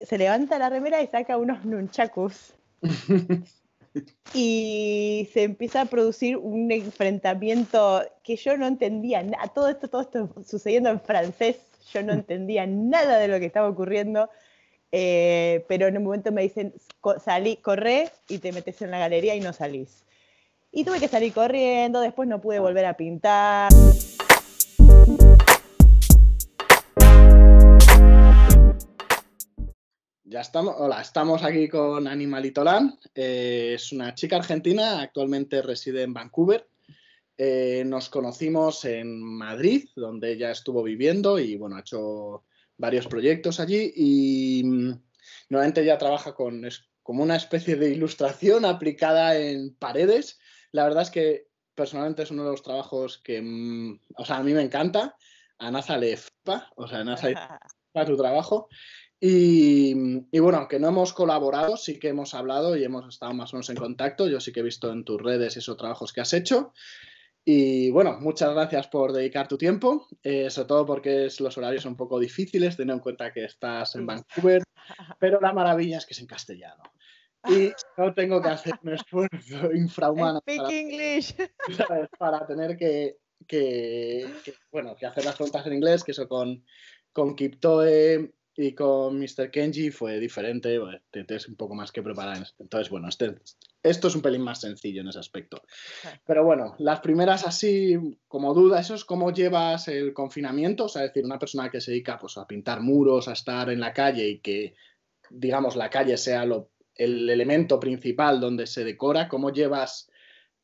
se levanta la remera y saca unos nunchakus. y se empieza a producir un enfrentamiento que yo no entendía nada. Todo esto, todo esto sucediendo en francés, yo no entendía nada de lo que estaba ocurriendo. Eh, pero en un momento me dicen, salí, corre y te metes en la galería y no salís. Y tuve que salir corriendo, después no pude ah. volver a pintar. estamos, hola, estamos aquí con Animalitolán. Eh, es una chica argentina, actualmente reside en Vancouver. Eh, nos conocimos en Madrid, donde ella estuvo viviendo y bueno, ha hecho varios proyectos allí y nuevamente mm, normalmente ella trabaja con es, como una especie de ilustración aplicada en paredes. La verdad es que personalmente es uno de los trabajos que, mm, o sea, a mí me encanta. A NASA le o sea, a NASA le trabajo. Mm, y, bueno, aunque no hemos colaborado, sí que hemos hablado y hemos estado más o menos en contacto. Yo sí que he visto en tus redes esos trabajos que has hecho. Y bueno, muchas gracias por dedicar tu tiempo, eh, sobre todo porque los horarios son un poco difíciles, teniendo en cuenta que estás en Vancouver, pero la maravilla es que es en castellano. Y no tengo que hacer un esfuerzo infrahumano para, tener que, bueno, que hacer las preguntas en inglés, que eso con, con Kiptoe y con Mr. Kenji fue diferente, te tienes un poco más que preparar. Este, entonces, bueno, este, esto es un pelín más sencillo en ese aspecto. Pero bueno, las primeras así, como duda, eso es cómo llevas el confinamiento, o sea, es decir, una persona que se dedica pues, a pintar muros, a estar en la calle y que, digamos, la calle sea el elemento principal donde se decora, cómo llevas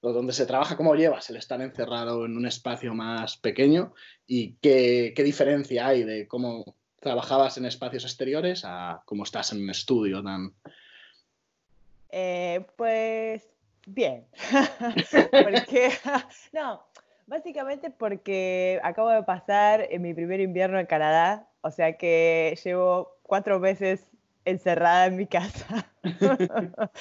donde se trabaja, cómo llevas el estar encerrado en un espacio más pequeño y qué, qué diferencia hay de cómo, trabajabas en espacios exteriores a cómo estás en un estudio tan... Eh, pues bien, porque no, básicamente porque acabo de pasar en mi primer invierno en Canadá, o sea que llevo cuatro meses encerrada en mi casa.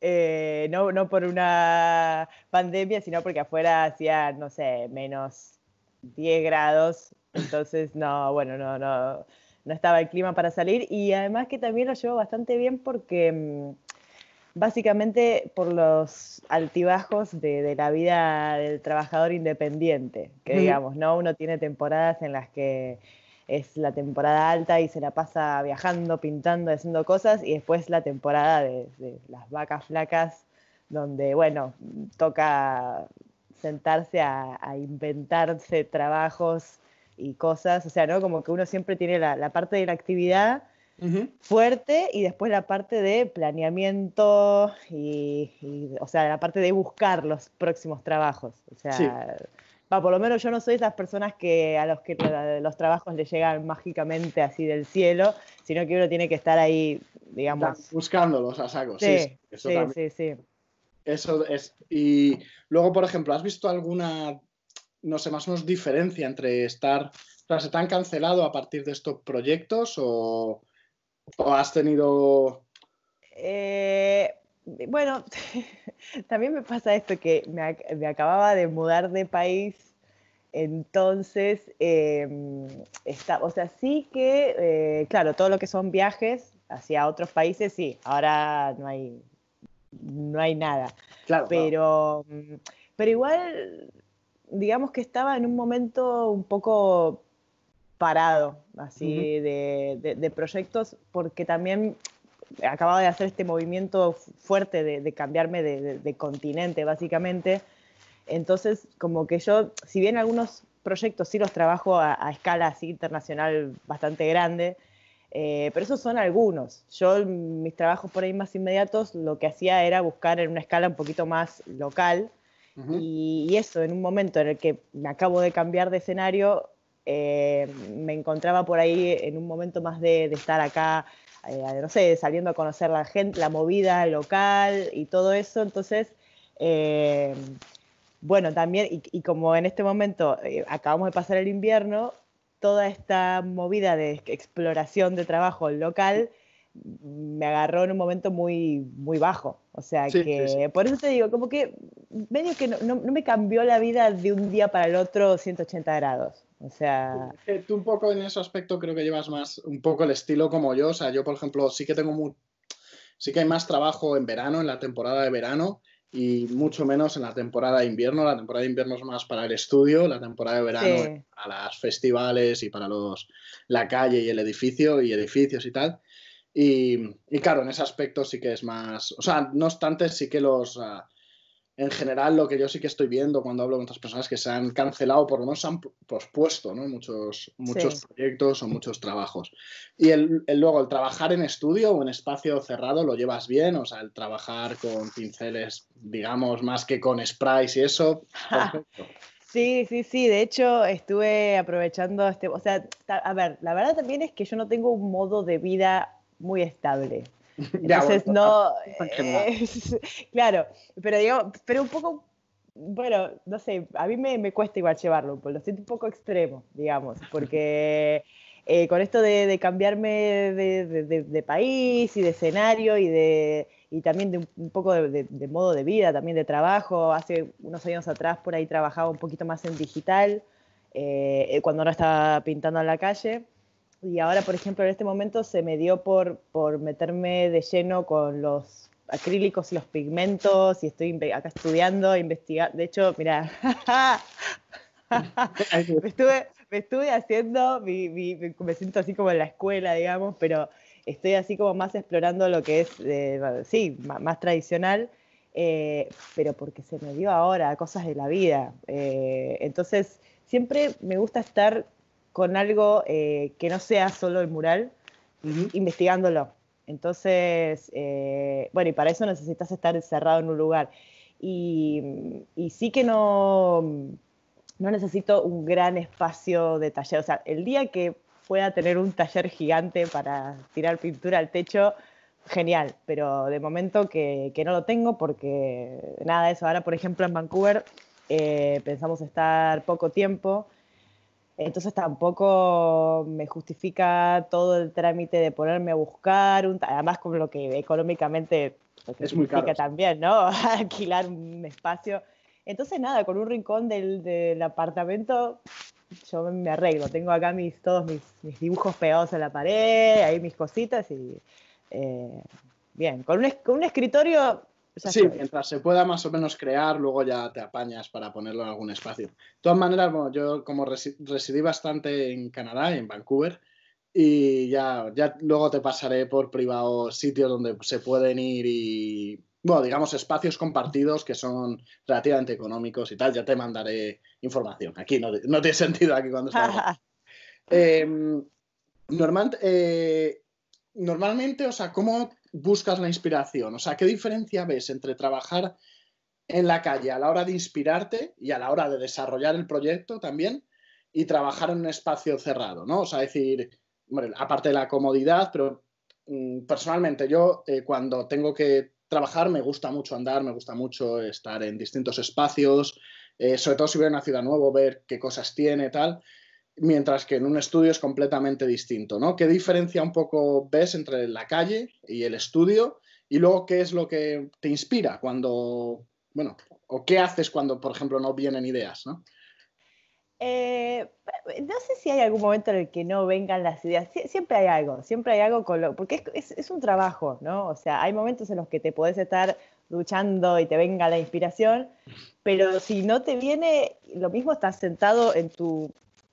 Eh, no, no por una pandemia, sino porque afuera hacía, no sé, menos 10 grados. Entonces, no, bueno, no, no no estaba el clima para salir y además que también lo llevo bastante bien porque mm, básicamente por los altibajos de, la vida del trabajador independiente, que digamos, ¿no? Uno tiene temporadas en las que es la temporada alta y se la pasa viajando, pintando, haciendo cosas, y después la temporada de, las vacas flacas, donde, bueno, toca sentarse a inventarse trabajos y cosas, o sea, ¿no? Como que uno siempre tiene la, parte de la actividad fuerte y después la parte de planeamiento y, o sea, la parte de buscar los próximos trabajos. O sea, va, por lo menos yo no soy esas personas que a los que los trabajos le llegan mágicamente así del cielo, sino que uno tiene que estar ahí, digamos. buscándolos a saco, sí, sí, sí, sí. Eso es. Y luego, por ejemplo, ¿has visto alguna no sé, más o menos diferencia entre estar, o ¿se te han cancelado a partir de estos proyectos o, has tenido... Eh, bueno, también me pasa esto que me, acababa de mudar de país, entonces, em, está, o sea, sí que, eh, claro, todo lo que son viajes hacia otros países, sí, ahora no hay, no hay nada. Claro. Pero, mm, pero igual digamos que estaba en un momento un poco parado, así, de, de, proyectos, porque también acababa de hacer este movimiento fuerte de, cambiarme de, continente, básicamente. Entonces, como que yo, si bien algunos proyectos sí los trabajo a, escala así internacional bastante grande, eh, pero esos son algunos. Yo, mis trabajos por ahí más inmediatos, lo que hacía era buscar en una escala un poquito más local, y, eso, en un momento en el que me acabo de cambiar de escenario, eh, me encontraba por ahí en un momento más de, estar acá, eh, no sé, saliendo a conocer la gente, la movida local y todo eso. Entonces, eh, bueno, también, y, como en este momento acabamos de pasar el invierno, toda esta movida de exploración de trabajo local me agarró en un momento muy, muy bajo. O sea que por eso te digo, como que medio que no, me cambió la vida de un día para el otro 180 grados. O sea. Eh, tú un poco en ese aspecto creo que llevas más un poco el estilo como yo. O sea, yo, por ejemplo, sí que tengo muy, sí que hay más trabajo en verano, en la temporada de verano. Y mucho menos en la temporada de invierno. La temporada de invierno es más para el estudio, la temporada de verano a las festivales y para los, la calle y el edificio y edificios y tal y, claro, en ese aspecto sí que es más. O sea, no obstante, sí que los. Ah, en general, lo que yo sí que estoy viendo cuando hablo con otras personas que se han cancelado, por lo menos se han pospuesto ¿no? muchos, muchos proyectos o muchos trabajos. Y el, luego, el trabajar en estudio o en espacio cerrado lo llevas bien, o sea, el trabajar con pinceles, digamos, más que con sprays y eso. Sí, sí, sí. De hecho, estuve aprovechando este. O sea, a ver, la verdad también es que yo no tengo un modo de vida muy estable. Entonces no, eh, claro, pero digo, pero un poco, bueno, no sé, a mí me, me cuesta igual llevarlo, pues, lo siento un poco extremo, digamos, porque eh, con esto de, de cambiarme de, de, país y de escenario y de y también de un, poco de, modo de vida, también de trabajo, hace unos años atrás por ahí trabajaba un poquito más en digital, eh, cuando no estaba pintando en la calle y ahora, por ejemplo, en este momento se me dio por, por meterme de lleno con los acrílicos y los pigmentos y estoy acá estudiando, investigando. De hecho, mira me, estuve, me estuve haciendo, me siento así como en la escuela, digamos, pero estoy así como más explorando lo que es, eh, sí, más, tradicional, eh, pero porque se me dio ahora, cosas de la vida. Eh, entonces, siempre me gusta estar con algo eh, que no sea solo el mural, investigándolo. Entonces, eh, bueno, y para eso necesitas estar encerrado en un lugar. Y, sí que no, no necesito un gran espacio de taller. O sea, el día que pueda tener un taller gigante para tirar pintura al techo, genial, pero de momento que, que, no lo tengo porque nada de eso. Ahora, por ejemplo, en Vancouver eh, pensamos estar poco tiempo entonces tampoco me justifica todo el trámite de ponerme a buscar, además con lo que económicamente es muy caro. también, ¿no? Alquilar un espacio. Entonces nada, con un rincón del, del apartamento yo me arreglo. Tengo acá mis, todos mis, dibujos pegados en la pared, ahí mis cositas y eh, bien, con un, con un escritorio Sí, mientras se pueda más o menos crear, luego ya te apañas para ponerlo en algún espacio. De todas maneras, yo como residí bastante en Canadá, en Vancouver, y ya, ya luego te pasaré por privados sitios donde se pueden ir y, bueno, digamos, espacios compartidos que son relativamente económicos y tal, ya te mandaré información. Aquí no, no tiene sentido aquí cuando estamos. Em, eh, normalmente, o sea, ¿cómo buscas la inspiración? O sea, ¿qué diferencia ves entre trabajar en la calle a la hora de inspirarte y a la hora de desarrollar el proyecto también y trabajar en un espacio cerrado, ¿no? O sea, decir, aparte de la comodidad, pero mm, personalmente yo eh, cuando tengo que trabajar me gusta mucho andar, me gusta mucho estar en distintos espacios, eh, sobre todo si voy a una ciudad nueva, ver qué cosas tiene, tal mientras que en un estudio es completamente distinto, ¿no? ¿Qué diferencia un poco ves entre la calle y el estudio? Y luego, ¿qué es lo que te inspira cuando, bueno, o qué haces cuando, por ejemplo, no vienen ideas, ¿no? Eh, no sé si hay algún momento en el que no vengan las ideas. siempre hay algo, siempre hay algo con lo. Porque es, un trabajo, ¿no? O sea, hay momentos en los que te puedes estar luchando y te venga la inspiración, pero si no te viene, lo mismo estás sentado en tu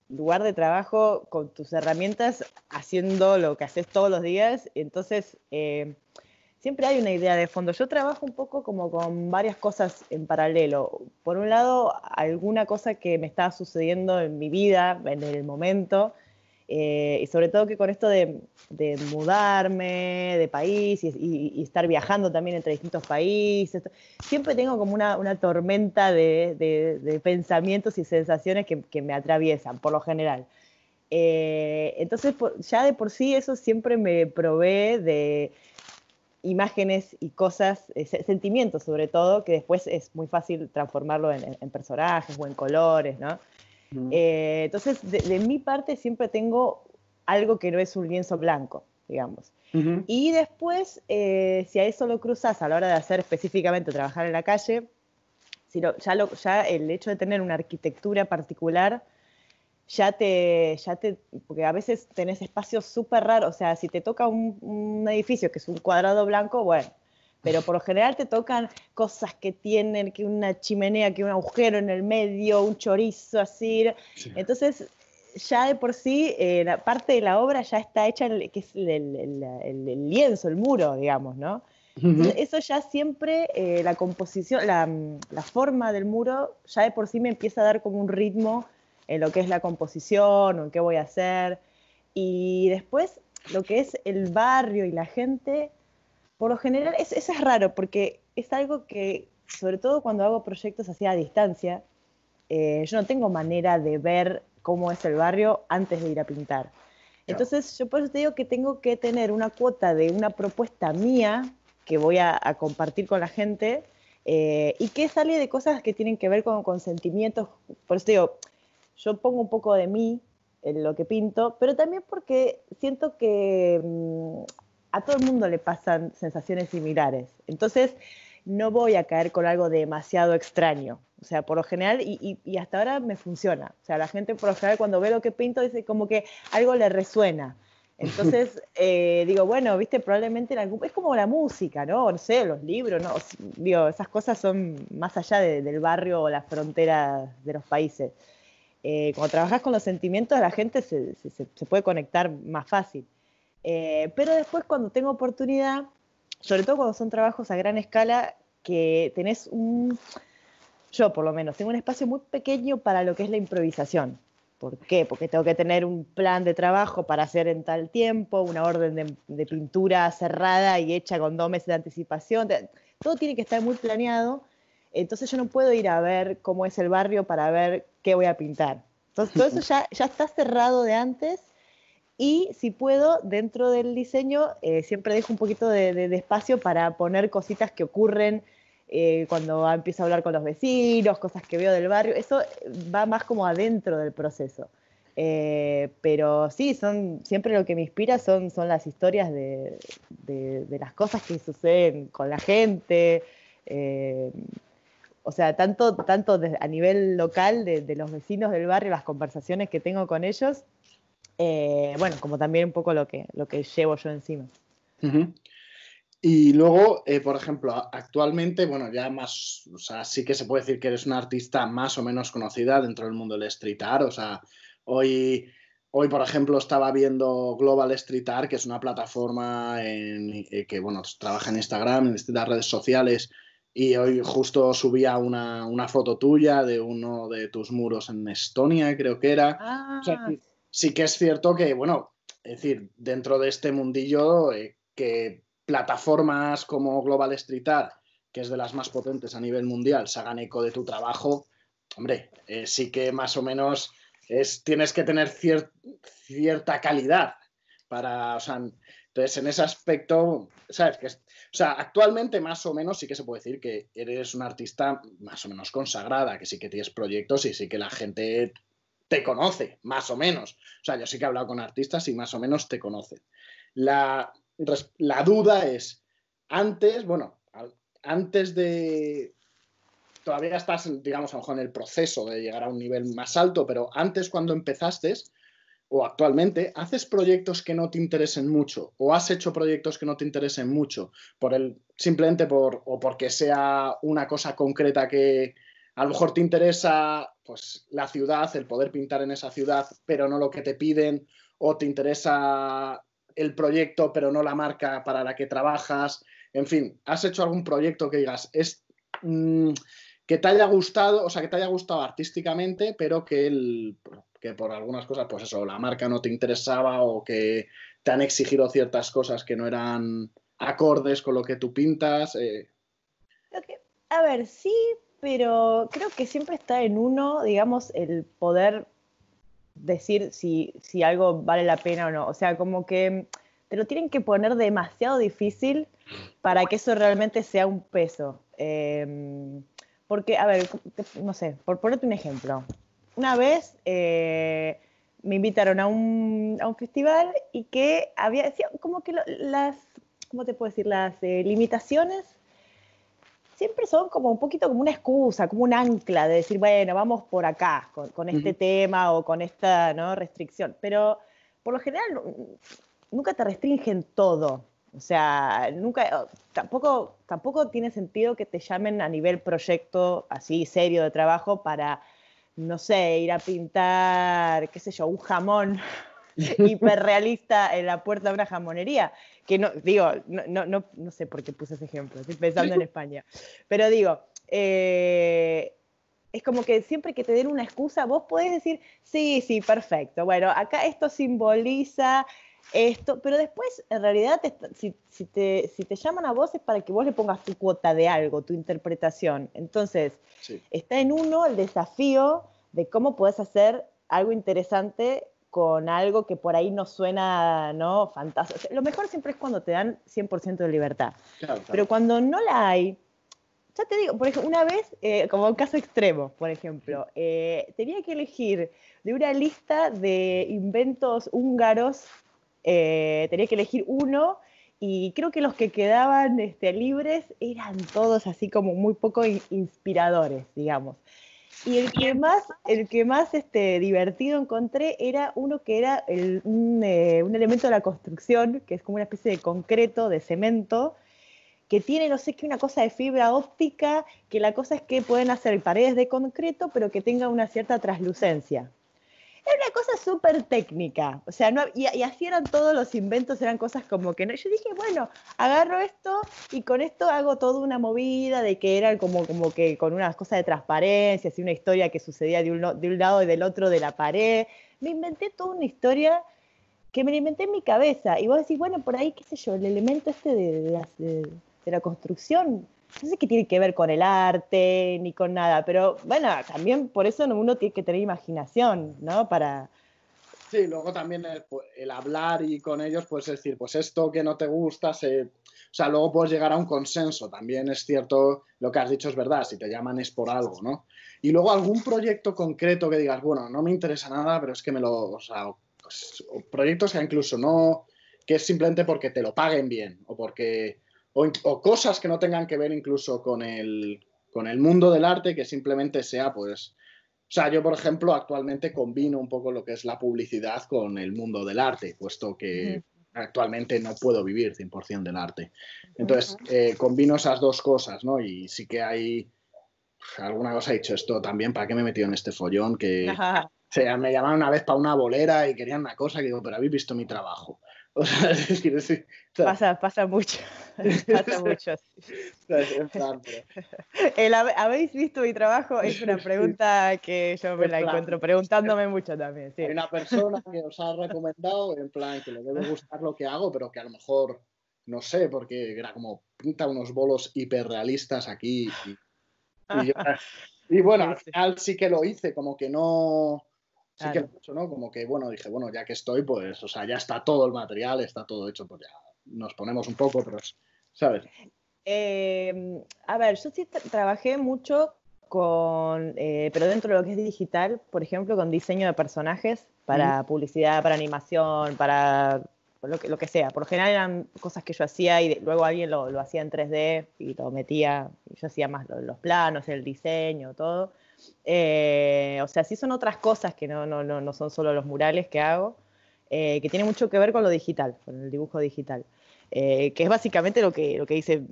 lugar de trabajo con tus herramientas haciendo lo que haces todos los días. Entonces, eh, siempre hay una idea de fondo. Yo trabajo un poco como con varias cosas en paralelo. Por un lado, alguna cosa que me está sucediendo en mi vida, en el momento, eh, y sobre todo que con esto de, mudarme de país y, estar viajando también entre distintos países, siempre tengo como una, tormenta de, pensamientos y sensaciones que, me atraviesan, por lo general. Eh, entonces, ya de por sí eso siempre me provee de imágenes y cosas, eh, sentimientos sobre todo, que después es muy fácil transformarlo en personajes o en colores, ¿no? Eh, entonces, de, mi parte siempre tengo algo que no es un lienzo blanco, digamos. Y después, eh, si a eso lo cruzas a la hora de hacer específicamente trabajar en la calle, sino ya, ya el hecho de tener una arquitectura particular ya te, ya te, porque a veces tenés espacios súper raros, o sea, si te toca un, edificio que es un cuadrado blanco, bueno, pero por lo general te tocan cosas que tienen, que una chimenea, que un agujero en el medio, un chorizo así. Entonces, ya de por sí, eh, la parte de la obra ya está hecha, que es el, lienzo, el muro, digamos, ¿no? eso ya siempre, eh, la composición, la, la, forma del muro, ya de por sí me empieza a dar como un ritmo en lo que es la composición en qué voy a hacer. Y después, lo que es el barrio y la gente, por lo general, es, eso es raro, porque es algo que, sobre todo cuando hago proyectos así a distancia, eh, yo no tengo manera de ver cómo es el barrio antes de ir a pintar. Entonces, yo por eso te digo que tengo que tener una cuota de una propuesta mía que voy a, compartir con la gente eh, y que sale de cosas que tienen que ver con sentimientos. Por eso te digo, yo pongo un poco de mí en lo que pinto, pero también porque siento que mm, a todo el mundo le pasan sensaciones similares. Entonces, no voy a caer con algo demasiado extraño. O sea, por lo general, y, hasta ahora me funciona. O sea, la gente por lo general cuando ve lo que pinto dice como que algo le resuena. Entonces, eh, digo, bueno, viste, probablemente en algún, es como la música, ¿no? No sé, los libros, ¿no? digo, esas cosas son más allá del barrio o las fronteras de los países. Eh, cuando trabajas con los sentimientos, la gente se puede conectar más fácil. Eh, pero después cuando tengo oportunidad, sobre todo cuando son trabajos a gran escala, que tenés un, yo por lo menos, tengo un espacio muy pequeño para lo que es la improvisación. ¿Por qué? Porque tengo que tener un plan de trabajo para hacer en tal tiempo, una orden de, pintura cerrada y hecha con dos meses de anticipación. Todo tiene que estar muy planeado. Entonces yo no puedo ir a ver cómo es el barrio para ver qué voy a pintar. Entonces todo eso ya, ya está cerrado de antes y si puedo, dentro del diseño, eh, siempre dejo un poquito de, espacio para poner cositas que ocurren eh, cuando empiezo a hablar con los vecinos, cosas que veo del barrio. Eso va más como adentro del proceso. Eh, pero sí, son, siempre lo que me inspira son, son las historias de, de las cosas que suceden con la gente. o sea, tanto, tanto a nivel local de los vecinos del barrio, las conversaciones que tengo con ellos, eh, bueno, como también un poco lo que, lo que llevo yo encima. Y luego, eh, por ejemplo, actualmente, bueno, ya más, o sea, sí que se puede decir que eres una artista más o menos conocida dentro del mundo del street art, o sea, hoy... Hoy, por ejemplo, estaba viendo Global Street Art, que es una plataforma en, eh, que bueno, trabaja en Instagram, en las redes sociales, y hoy justo subía una, foto tuya de uno de tus muros en Estonia, creo que era. Ah, sí que es cierto que, bueno, es decir, dentro de este mundillo, eh, que plataformas como Global Street Art, que es de las más potentes a nivel mundial, se hagan eco de tu trabajo, hombre, eh, sí que más o menos es, tienes que tener cierta calidad para, o sea, entonces en ese aspecto, sabes que, o sea, actualmente más o menos sí que se puede decir que eres una artista más o menos consagrada, que sí que tienes proyectos y sí que la gente te conoce, más o menos. O sea, yo sí que he hablado con artistas y más o menos te conoce. La, la duda es, antes, bueno, antes de... Todavía estás, digamos, a lo mejor en el proceso de llegar a un nivel más alto, pero antes cuando empezaste o actualmente, ¿haces proyectos que no te interesen mucho o has hecho proyectos que no te interesen mucho por el, simplemente por, o porque sea una cosa concreta que, a lo mejor te interesa pues, la ciudad, el poder pintar en esa ciudad, pero no lo que te piden, o te interesa el proyecto, pero no la marca para la que trabajas. En fin, ¿has hecho algún proyecto que digas, es, mm, que te haya gustado, o sea, que te haya gustado artísticamente, pero que, el, que por algunas cosas, pues eso, la marca no te interesaba o que te han exigido ciertas cosas que no eran acordes con lo que tú pintas. Eh. A ver, sí, pero creo que siempre está en uno, digamos, el poder decir si, algo vale la pena o no. O sea, como que te lo tienen que poner demasiado difícil para que eso realmente sea un peso. Em, porque, a ver, no sé, por ponerte un ejemplo. Una vez eh, me invitaron a un, festival y que había, como que las, ¿cómo te puedo decir? Las eh, limitaciones siempre son como un poquito como una excusa, como un ancla de decir, bueno, vamos por acá con, este tema o con esta restricción. Pero por lo general mm, nunca te restringen todo. O sea, nunca, tampoco, tampoco tiene sentido que te llamen a nivel proyecto así serio de trabajo para, no sé, ir a pintar, qué sé yo, un jamón hiperrealista en la puerta de una jamonería, que no, digo, no, no, no, sé por qué puse ese ejemplo, estoy pensando en España, pero digo, eh, es como que siempre que te den una excusa, vos podés decir, sí, sí, perfecto, bueno, acá esto simboliza esto, pero después, en realidad, si, te, llaman a vos es para que vos le pongas tu cuota de algo, tu interpretación. Entonces, está en uno el desafío de cómo puedes hacer algo interesante con algo que por ahí no suena, ¿no? Fantástico. lo mejor siempre es cuando te dan 100% de libertad. Pero cuando no la hay, ya te digo, por ejemplo, una vez, eh, como un caso extremo, por ejemplo, eh, tenía que elegir de una lista de inventos húngaros, eh, tenía que elegir uno y creo que los que quedaban este, libres eran todos así como muy poco inspiradores, digamos. Y el que más, el que más este, divertido encontré era uno que era eh, un, elemento de la construcción, que es como una especie de concreto, de cemento, que tiene no sé qué, una cosa de fibra óptica, que la cosa es que pueden hacer paredes de concreto, pero que tenga una cierta translucencia. Era una cosa súper técnica, o sea, no, y, así eran todos los inventos, eran cosas como que no. Yo dije, bueno, agarro esto y con esto hago toda una movida de que era como, como que con unas cosas de transparencia, así una historia que sucedía de un, de un lado y del otro de la pared. Me inventé toda una historia que me la inventé en mi cabeza. Y vos decís, bueno, por ahí, qué sé yo, el elemento este de la construcción no sé qué tiene que ver con el arte ni con nada, pero bueno, también por eso uno tiene que tener imaginación, ¿no? Para... Sí, luego también el, pues, hablar y con ellos, puedes decir, pues esto que no te gusta, se... o sea, luego puedes llegar a un consenso, también es cierto, lo que has dicho es verdad, si te llaman es por algo, ¿no? Y luego algún proyecto concreto que digas, bueno, no me interesa nada, pero es que me lo, o sea, pues, proyectos que incluso no, que es simplemente porque te lo paguen bien o porque o, cosas que no tengan que ver incluso con el, con el mundo del arte, que simplemente sea, pues, o sea, yo, por ejemplo, actualmente combino un poco lo que es la publicidad con el mundo del arte, puesto que actualmente no puedo vivir 100% del arte. Entonces, eh, combino esas dos cosas, ¿no? Y sí que hay alguna cosa he dicho esto también, ¿para qué me he metido en este follón? Que sea, me llamaron una vez para una bolera y querían una cosa que digo, pero habéis visto mi trabajo. O sea, es sí, pasa, mucho. pasa mucho. El, ¿Habéis visto mi trabajo? Es una pregunta que yo me la encuentro preguntándome mucho también. Hay una persona que os ha recomendado, en plan, que le debe gustar lo que hago, pero que a lo mejor, no sé, porque era como pinta unos bolos hiperrealistas aquí. y bueno, al final sí que lo hice, como que no sí que ¿no? Como que, bueno, dije, bueno, ya que estoy, pues, o sea, ya está todo el material, está todo hecho, pues ya nos ponemos un poco, pero, ¿sabes? Em, a ver, yo sí trabajé mucho con, eh, pero dentro de lo que es digital, por ejemplo, con diseño de personajes para publicidad, para animación, para lo que, lo que, sea. Por lo general eran cosas que yo hacía y luego alguien lo, hacía en 3D y todo metía, y yo hacía más los planos, el diseño, todo. Eh, o sea, sí son otras cosas que no, no, no, no son solo los murales que hago, eh, que tiene mucho que ver con lo digital, con el dibujo digital, eh, que es básicamente lo que, lo que hice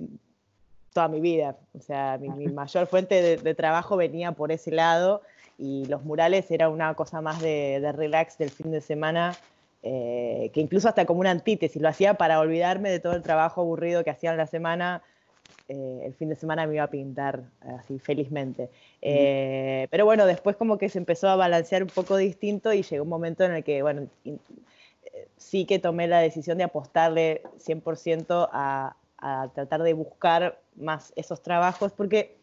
toda mi vida. O sea, mi, mayor fuente de, trabajo venía por ese lado y los murales era una cosa más de, de relax del fin de semana. que incluso hasta como una antítesis, lo hacía para olvidarme de todo el trabajo aburrido que hacía en la semana, eh, el fin de semana me iba a pintar así felizmente. Eh, pero bueno, después como que se empezó a balancear un poco distinto y llegó un momento en el que, bueno, eh, sí que tomé la decisión de apostarle 100% a, a tratar de buscar más esos trabajos, porque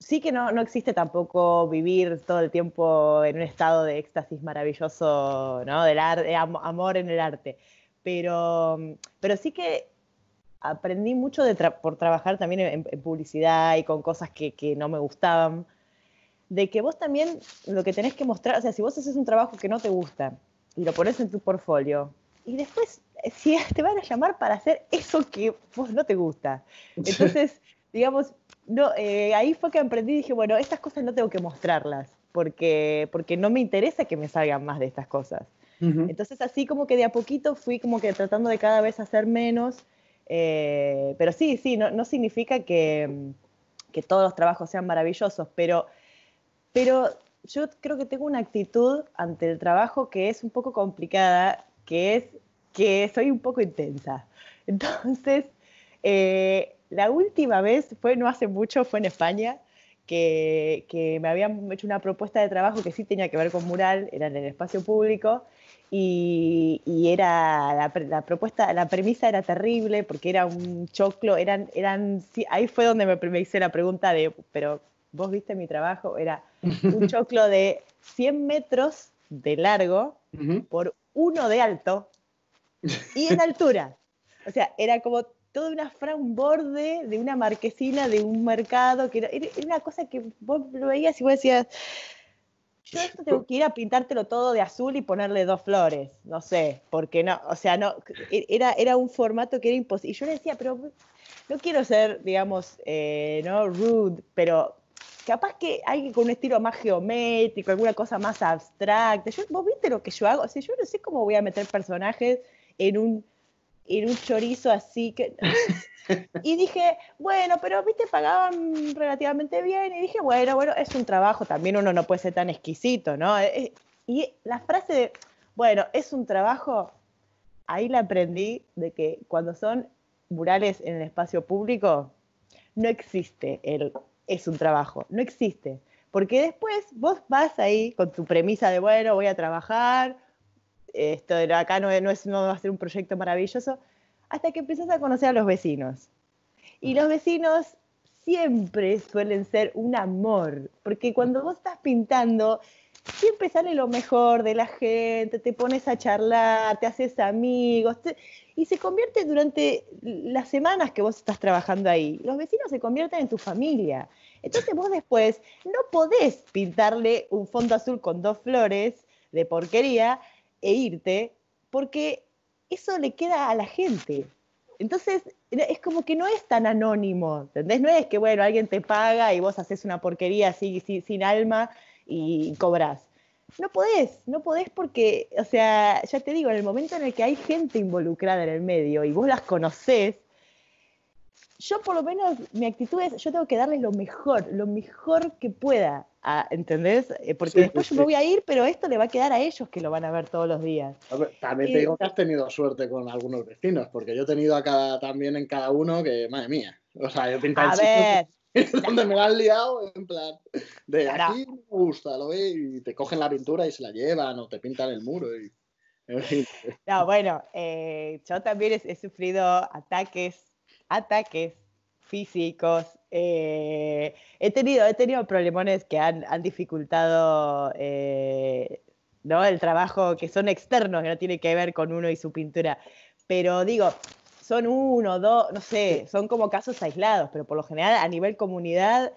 sí que no, no, existe tampoco vivir todo el tiempo en un estado de éxtasis maravilloso, ¿no? Del arte, amor en el arte. Pero, pero sí que aprendí mucho por trabajar también en, publicidad y con cosas que, no me gustaban, de que vos también lo que tenés que mostrar, o sea, si vos haces un trabajo que no te gusta y lo pones en tu portfolio, y después eh, si te van a llamar para hacer eso que vos no te gusta. Entonces, digamos, no, eh, ahí fue que aprendí y dije, bueno, estas cosas no tengo que mostrarlas, porque, porque no me interesa que me salgan más de estas cosas. Entonces así como que de a poquito fui como que tratando de cada vez hacer menos eh, pero sí, sí, no, no significa que, mm, que, todos los trabajos sean maravillosos, pero, pero yo creo que tengo una actitud ante el trabajo que es un poco complicada, que es que soy un poco intensa. Entonces, eh, la última vez fue, no hace mucho, fue en España, que, que, me habían hecho una propuesta de trabajo que sí tenía que ver con mural, era en el espacio público, y, era la, propuesta, la premisa era terrible porque era un choclo, eran, eran, ahí fue donde me, hice la pregunta de, pero vos viste mi trabajo, era un choclo de 100 metros de largo por uno de alto y en altura. O sea, era como todo una fra un borde de una marquesina de un mercado, que era una cosa que vos lo veías y vos decías, yo esto tengo que ir a pintártelo todo de azul y ponerle dos flores, no sé, porque no, o sea, no, e-, era, era un formato que era imposible. Y yo le decía, pero no quiero ser, digamos, eh, no rude, pero capaz que alguien con un estilo más geométrico, alguna cosa más abstracta. Vos viste lo que yo hago, o sea, yo no sé cómo voy a meter personajes en un, en un chorizo así que... Y dije, bueno, pero viste, pagaban relativamente bien. Y dije, bueno, bueno, es un trabajo, también uno no puede ser tan exquisito, ¿no? Eh, eh". Y la frase de, bueno, es un trabajo, ahí la aprendí de que cuando son murales en el espacio público, no existe el es un trabajo, no existe. Porque después vos vas ahí con tu premisa de, bueno, voy a trabajar, esto de acá no, no, es, no va a ser un proyecto maravilloso, hasta que empiezas a conocer a los vecinos. Y ah. los vecinos siempre suelen ser un amor, porque cuando vos estás pintando, siempre sale lo mejor de la gente, te pones a charlar, te haces amigos, y se convierte durante las semanas que vos estás trabajando ahí. Los vecinos se convierten en tu familia. Entonces vos después no podés pintarle un fondo azul con dos flores de porquería e irte, porque eso le queda a la gente. Entonces, es como que no es tan anónimo, ¿entendés? No es que, bueno, alguien te paga y vos haces una porquería así, sin, alma y cobras. No podés, no podés porque, o sea, ya te digo, en el momento en el que hay gente involucrada en el medio y vos las conocés, yo por lo menos mi actitud es, yo tengo que darles lo mejor, lo mejor que pueda. ¿Entendés? Eh, porque después yo me voy a ir, pero esto le va a quedar a ellos que lo van a ver todos los días. también te digo que has tenido suerte con algunos vecinos, porque yo he tenido cada, también en cada uno que, madre mía, o sea, yo pintaba... el donde me han liado, en plan, de aquí me gusta, lo ve, y te cogen la pintura y se la llevan, o te pintan el muro. Y... no, bueno, eh, yo también he, sufrido ataques, ataques físicos, eh, he, tenido, he tenido problemones que han, han dificultado eh, ¿no? el trabajo, que son externos, que no tiene que ver con uno y su pintura. Pero digo, son uno, dos, no sé, son como casos aislados, pero por lo general a nivel comunidad,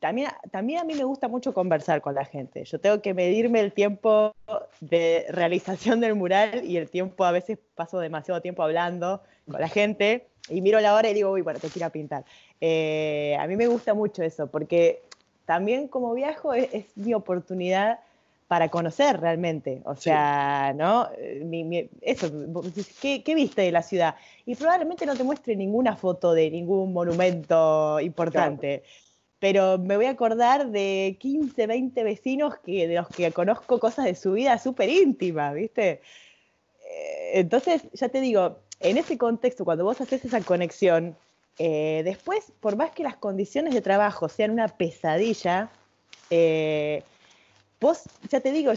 también, también a mí me gusta mucho conversar con la gente. Yo tengo que medirme el tiempo de realización del mural y el tiempo, a veces paso demasiado tiempo hablando con la gente y miro la hora y digo, uy, bueno, te quiero pintar. Eh, a mí me gusta mucho eso, porque también como viajo es, mi oportunidad para conocer realmente. O sea, ¿no? eso, ¿qué, viste de la ciudad? Y probablemente no te muestre ninguna foto de ningún monumento importante. Pero me voy a acordar de 15, 20 vecinos que, de los que conozco cosas de su vida súper íntima, ¿viste? Eh, entonces, ya te digo, en ese contexto, cuando vos haces esa conexión, eh, después, por más que las condiciones de trabajo sean una pesadilla, eh, vos, ya te digo,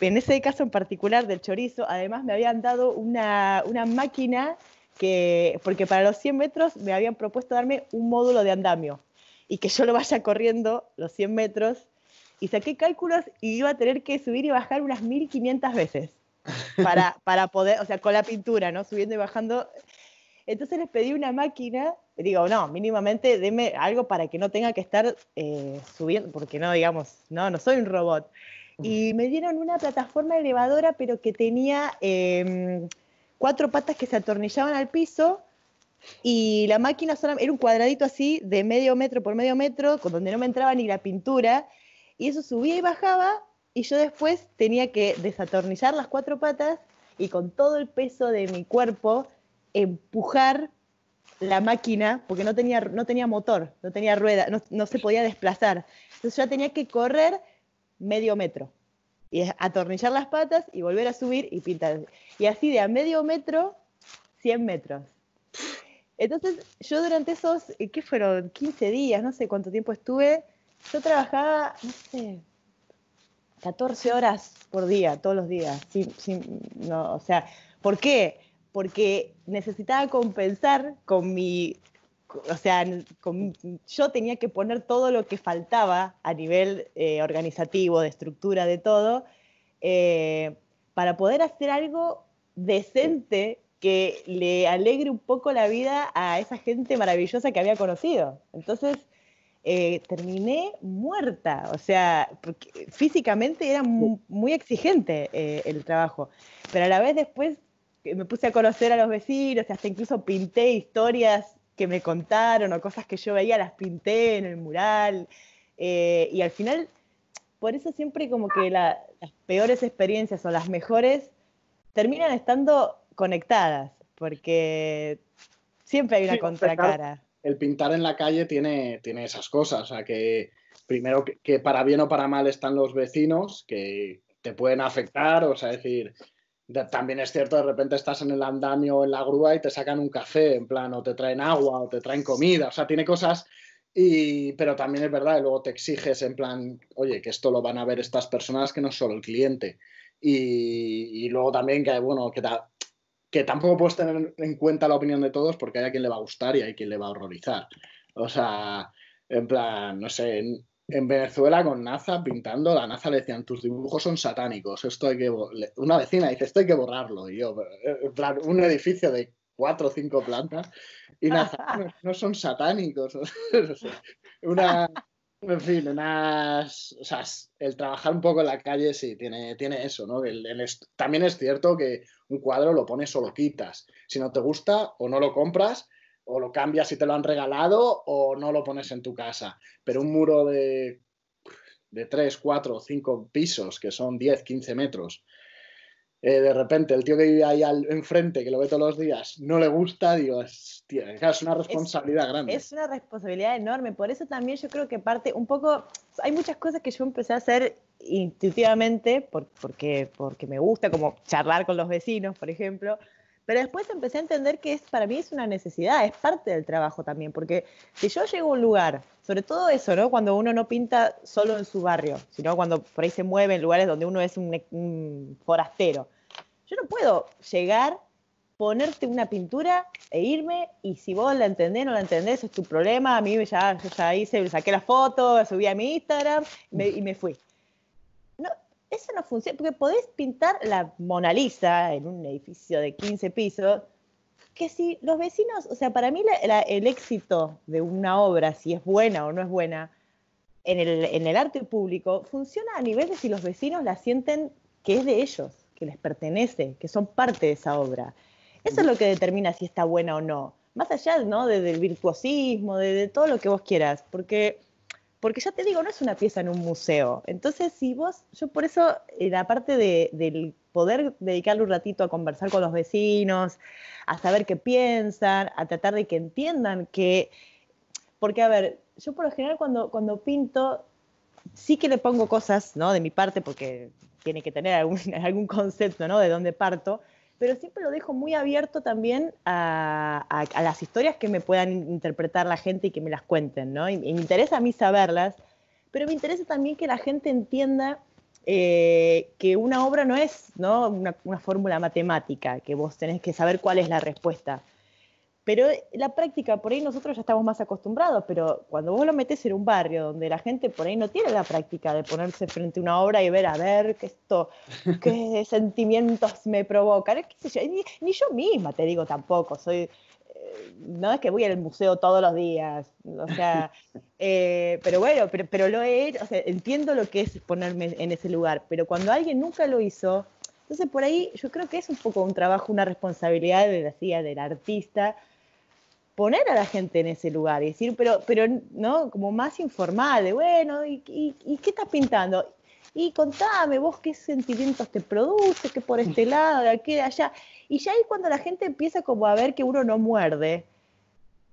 en ese caso en particular del chorizo, además me habían dado una, máquina que, porque para los 100 metros me habían propuesto darme un módulo de andamio y que yo lo vaya corriendo los 100 metros y saqué cálculos y iba a tener que subir y bajar unas 1500 veces para, para poder, o sea, con la pintura, ¿no? Subiendo y bajando. Entonces les pedí una máquina, digo, no, mínimamente deme algo para que no tenga que estar eh, subiendo, porque no, digamos, no, no soy un robot. Y me dieron una plataforma elevadora, pero que tenía em, cuatro patas que se atornillaban al piso y la máquina era un cuadradito así de medio metro por medio metro, con donde no me entraba ni la pintura, y eso subía y bajaba y yo después tenía que desatornillar las cuatro patas y con todo el peso de mi cuerpo empujar la máquina porque no tenía, no tenía motor, no tenía rueda, no, se podía desplazar. Entonces yo tenía que correr medio metro y atornillar las patas y volver a subir y pintar. Y así de a medio metro, 100 metros. Entonces yo durante esos, ¿qué fueron? 15 días, no sé cuánto tiempo estuve, yo trabajaba, no sé, 14 horas por día, todos los días. no, o sea, ¿por qué? Porque necesitaba compensar con mi o sea, yo tenía que poner todo lo que faltaba a nivel eh, organizativo, de estructura, de todo, eh, para poder hacer algo decente que le alegre un poco la vida a esa gente maravillosa que había conocido. Entonces, eh, terminé muerta, o sea, físicamente era muy, exigente eh, el trabajo, pero a la vez después me puse a conocer a los vecinos, hasta incluso pinté historias que me contaron o cosas que yo veía, las pinté en el mural, eh, y al final, por eso siempre como que las peores experiencias o las mejores terminan estando conectadas, porque siempre hay una contracara el pintar en la calle tiene, tiene esas cosas. O sea, que primero que, para bien o para mal están los vecinos, que te pueden afectar, o sea, decir, también es cierto, de repente estás en el andamio o en la grúa y te sacan un café, en plan, o te traen agua, o te traen comida, o sea, tiene cosas y, pero también es verdad, y luego te exiges en plan, oye, que esto lo van a ver estas personas, que no es solo el cliente. Y, luego también que, bueno, que da que tampoco puedes tener en cuenta la opinión de todos porque hay a quien le va a gustar y hay quien le va a horrorizar. O sea, en plan, no sé, en, Venezuela con Naza pintando, la Naza le decían, tus dibujos son satánicos, esto hay que... Una vecina dice, esto hay que borrarlo. Y yo, eh, un edificio de cuatro o cinco plantas y Naza, no, son satánicos. una, en fin, el trabajar un poco en la calle sí tiene, eso, ¿no? también es cierto que un cuadro lo pones o lo quitas. Si no te gusta, o no lo compras, o lo cambias si te lo han regalado, o no lo pones en tu casa. Pero un muro de, de cuatro, 4, 5 pisos, que son 10, 15 metros, eh, de repente el tío que vive ahí al, enfrente, que lo ve todos los días, no le gusta, digo, es, es una responsabilidad grande. Es una responsabilidad enorme, por eso también yo creo que parte un poco, hay muchas cosas que yo empecé a hacer intuitivamente, por, porque, porque me gusta como charlar con los vecinos, por ejemplo, pero después empecé a entender que es, para mí es una necesidad, es parte del trabajo también, porque si yo llego a un lugar, sobre todo eso, ¿no? Cuando uno no pinta solo en su barrio, sino cuando por ahí se mueve en lugares donde uno es un forastero. Yo no puedo llegar, ponerte una pintura e irme, y si vos la entendés, no la entendés, es tu problema. A mí ya, ya hice, saqué la foto, subí a mi Instagram y me, fui. No, eso no funciona, porque podés pintar la Mona Lisa en un edificio de 15 pisos, que si los vecinos, o sea, para mí el éxito de una obra, si es buena o no es buena, en el, en el arte público, funciona a nivel de si los vecinos la sienten que es de ellos que les pertenece, que son parte de esa obra. Eso es lo que determina si está buena o no. Más allá ¿no? del virtuosismo, de, todo lo que vos quieras, porque, porque ya te digo, no es una pieza en un museo. Entonces, si vos, yo por eso, la parte del poder dedicarle un ratito a conversar con los vecinos, a saber qué piensan, a tratar de que entiendan que... Porque, a ver, yo por lo general cuando, cuando pinto, sí que le pongo cosas, ¿no? De mi parte, porque tiene que tener algún, algún concepto ¿no? de dónde parto, pero siempre lo dejo muy abierto también a, a, las historias que me puedan interpretar la gente y que me las cuenten, ¿no? Y, me interesa a mí saberlas, pero me interesa también que la gente entienda eh, que una obra no es ¿no? una, una fórmula matemática, que vos tenés que saber cuál es la respuesta, pero la práctica, por ahí nosotros ya estamos más acostumbrados, pero cuando vos lo metes en un barrio donde la gente por ahí no tiene la práctica de ponerse frente a una obra y ver, a ver, qué esto, qué sentimientos me provocan, Ni, yo misma te digo tampoco, soy, eh, no es que voy al museo todos los días, o sea, eh, pero bueno, pero, lo he entiendo lo que es ponerme en ese lugar, pero cuando alguien nunca lo hizo, entonces por ahí yo creo que es un poco un trabajo, una responsabilidad de la CIA, del artista, poner a la gente en ese lugar y decir, pero, pero ¿no? Como más informal, de bueno, ¿y, qué estás pintando? Y contame vos qué sentimientos te produce, que por este lado, de aquí, de allá. Y ya ahí cuando la gente empieza como a ver que uno no muerde,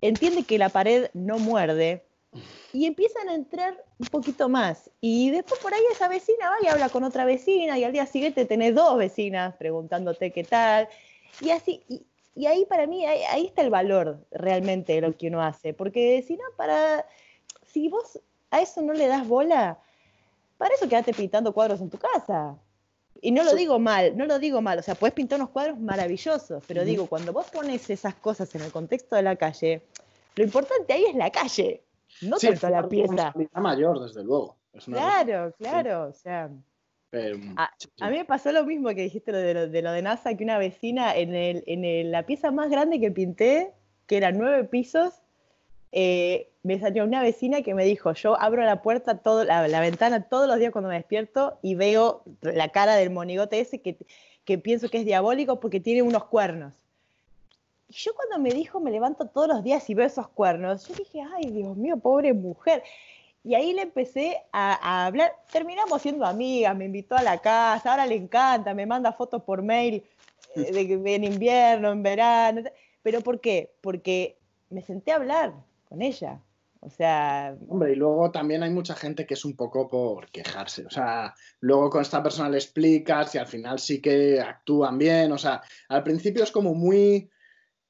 entiende que la pared no muerde, y empiezan a entrar un poquito más. Y después por ahí esa vecina va y habla con otra vecina y al día siguiente tenés dos vecinas preguntándote qué tal. Y así, y ahí para mí, ahí, está el valor realmente de lo que uno hace, porque si no, para, si vos a eso no le das bola, para eso quedate pintando cuadros en tu casa. Y no lo digo mal, no lo digo mal, o sea, puedes pintar unos cuadros maravillosos, pero digo, cuando vos pones esas cosas en el contexto de la calle, lo importante ahí es la calle, no tanto la pieza. Es mayor, desde luego. claro, claro, o sea... Mm, ah, a, mí me pasó lo mismo que dijiste de, lo de, NASA, que una vecina en, la pieza más grande que pinté, que eran nueve pisos, eh, me salió una vecina que me dijo, yo abro la puerta, la, ventana todos los días cuando me despierto y veo la cara del monigote ese que, que pienso que es diabólico porque tiene unos cuernos. Y yo cuando me dijo, me levanto todos los días y veo esos cuernos, yo dije, ay, Dios mío, pobre mujer. Y ahí le empecé a, hablar, terminamos siendo amigas, me invitó a la casa, ahora le encanta, me manda fotos por mail eh, de, en invierno, en verano. ¿Pero por qué? Porque me senté a hablar con ella. O sea. Hombre, y luego también hay mucha gente que es un poco por quejarse. O sea, luego con esta persona le explicas y al final sí que actúan bien. O sea, al principio es como muy.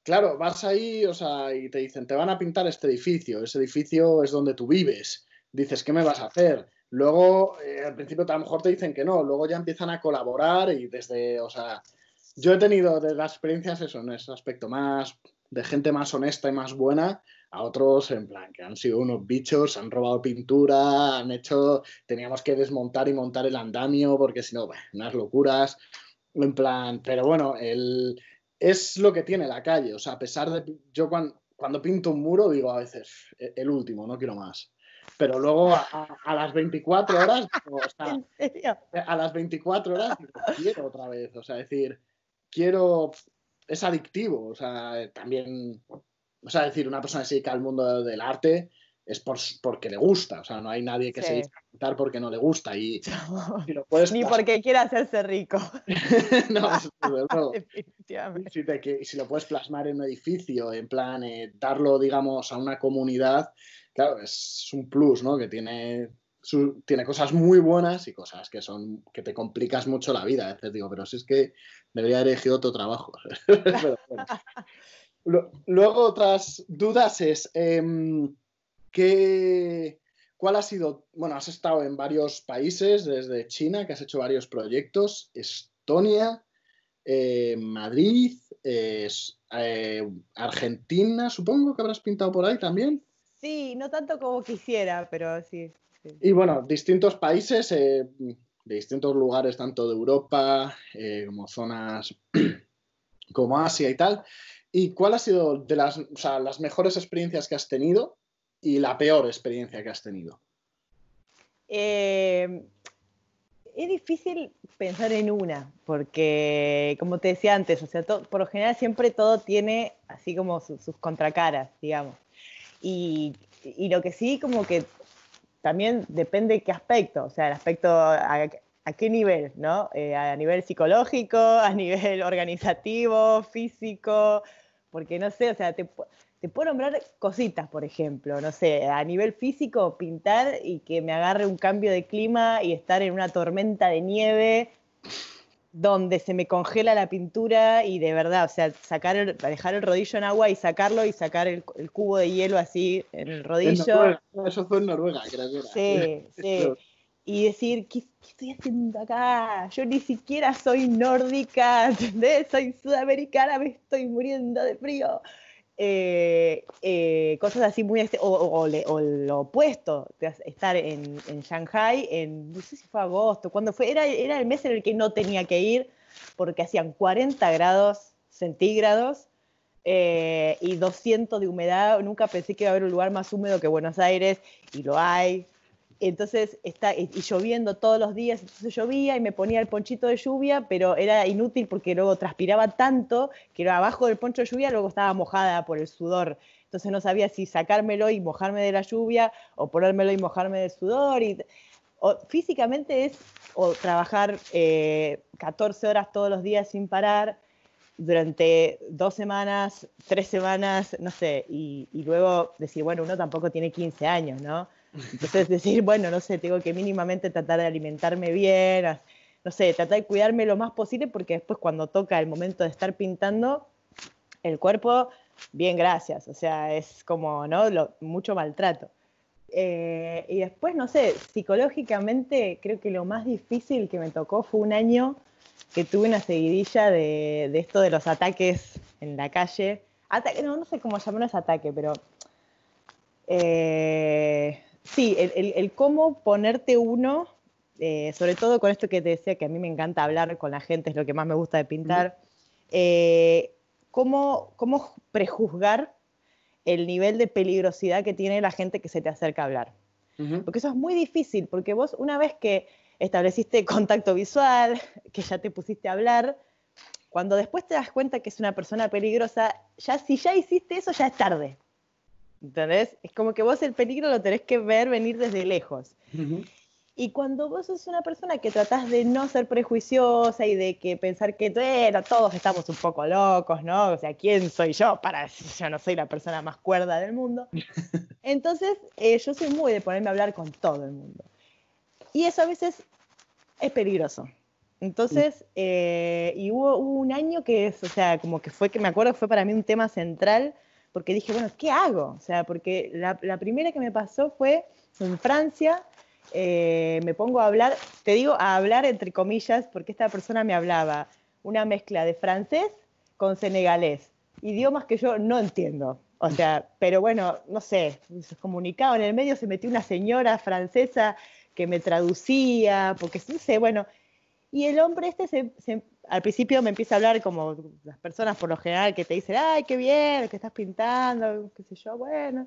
Claro, vas ahí, o sea, y te dicen, te van a pintar este edificio, ese edificio es donde tú vives dices, ¿qué me vas a hacer? Luego, eh, al principio a lo mejor te dicen que no, luego ya empiezan a colaborar y desde, o sea, yo he tenido de las experiencias eso, en ese aspecto más de gente más honesta y más buena, a otros en plan que han sido unos bichos, han robado pintura, han hecho, teníamos que desmontar y montar el andamio porque si no, unas locuras, en plan, pero bueno, es lo que tiene la calle, o sea, a pesar de, yo cuando, cuando pinto un muro digo a veces, e, el último, no quiero más pero luego a, a las 24 horas, a las 24 horas quiero otra vez, o sea, decir, quiero, es adictivo, o sea, también, o sea, decir, una persona que se dedica al mundo del arte es porque le gusta, o sea, no hay nadie que se dedique a cantar porque no le gusta y, ni porque quiera hacerse rico. no, eso, Si, si, lo puedes plasmar en un edificio, en plan, eh, darlo, digamos, a una comunidad, claro, es un plus, ¿no? Que tiene, tiene cosas muy buenas y cosas que son que te complicas mucho la vida. A veces digo, pero si es que debería haber elegido otro trabajo. Luego otras dudas es, em, ¿qué, ¿cuál ha sido? Bueno, has estado en varios países, desde China, que has hecho varios proyectos, Estonia, eh, Madrid, eh, Argentina, supongo que habrás pintado por ahí también. Sí, no tanto como quisiera, pero sí. Y bueno, distintos países, de eh, distintos lugares, tanto de Europa eh, como zonas como Asia y tal. ¿Y cuál ha sido de las, mejores experiencias que has tenido y la peor experiencia que has tenido? Eh, es difícil pensar en una, porque como te decía antes, o sea, por lo general siempre todo tiene así como sus contracaras, digamos. Y, lo que sí, como que también depende de qué aspecto, o sea, el aspecto a, qué nivel, ¿no? Eh, a nivel psicológico, a nivel organizativo, físico, porque no sé, o sea, te, te puedo nombrar cositas, por ejemplo, no sé, a nivel físico, pintar y que me agarre un cambio de clima y estar en una tormenta de nieve donde se me congela la pintura y de verdad, o sea, sacar dejar el rodillo en agua y sacarlo y sacar el, cubo de hielo así en el rodillo. Yo soy Noruega, Sí, sí. Y decir, ¿qué, estoy haciendo acá? Yo ni siquiera soy nórdica, ¿entendés? Soy sudamericana, me estoy muriendo de frío. Eh, eh, cosas así muy, este, o, o, lo opuesto, estar en, Shanghai, en, no sé si fue agosto, cuando fue, era, el mes en el que no tenía que ir porque hacían 40 grados centígrados eh, y 200 de humedad, nunca pensé que iba a haber un lugar más húmedo que Buenos Aires y lo hay, entonces está y lloviendo todos los días, entonces llovía y me ponía el ponchito de lluvia, pero era inútil porque luego transpiraba tanto que abajo del poncho de lluvia luego estaba mojada por el sudor. Entonces no sabía si sacármelo y mojarme de la lluvia o ponérmelo y mojarme del sudor. Y, físicamente es o trabajar 14 eh, horas todos los días sin parar durante dos semanas, tres semanas, no sé, y, y luego decir, bueno, uno tampoco tiene 15 años, ¿no? Entonces decir, bueno, no sé, tengo que mínimamente tratar de alimentarme bien, no sé, tratar de cuidarme lo más posible porque después cuando toca el momento de estar pintando, el cuerpo, bien, gracias, o sea, es como, ¿no? mucho maltrato. Eh, y después, no sé, psicológicamente creo que lo más difícil que me tocó fue un año que tuve una seguidilla de, esto de los ataques en la calle. no, sé cómo llamarlos ataque, pero... Eh, Sí, el, cómo ponerte uno, eh, sobre todo con esto que te decía, que a mí me encanta hablar con la gente, es lo que más me gusta de pintar, eh, cómo, cómo prejuzgar el nivel de peligrosidad que tiene la gente que se te acerca a hablar. Porque eso es muy difícil, porque vos una vez que estableciste contacto visual, que ya te pusiste a hablar, cuando después te das cuenta que es una persona peligrosa, ya si ya hiciste eso ya es tarde. ¿Entendés? Es como que vos el peligro lo tenés que ver venir desde lejos. Y cuando vos sos una persona que tratás de no ser prejuiciosa y de que pensar que, bueno, todos estamos un poco locos, ¿no? O sea, ¿quién soy yo? Para, yo no soy la persona más cuerda del mundo. Entonces, eh, yo soy muy de ponerme a hablar con todo el mundo. Y eso a veces es peligroso. Entonces, mm. eh, y hubo, hubo, un año que es, o sea, como que fue, que me acuerdo que fue para mí un tema central porque dije, bueno, ¿qué hago? O sea, porque la, primera que me pasó fue en Francia, eh, me pongo a hablar, te digo a hablar entre comillas, porque esta persona me hablaba una mezcla de francés con senegalés, idiomas que yo no entiendo. O sea, pero bueno, no sé, se comunicaba en el medio, se metió una señora francesa que me traducía, porque no sé, bueno. Y el hombre este se, al principio me empieza a hablar como las personas por lo general que te dicen, ay, qué bien, que estás pintando, qué sé yo, bueno.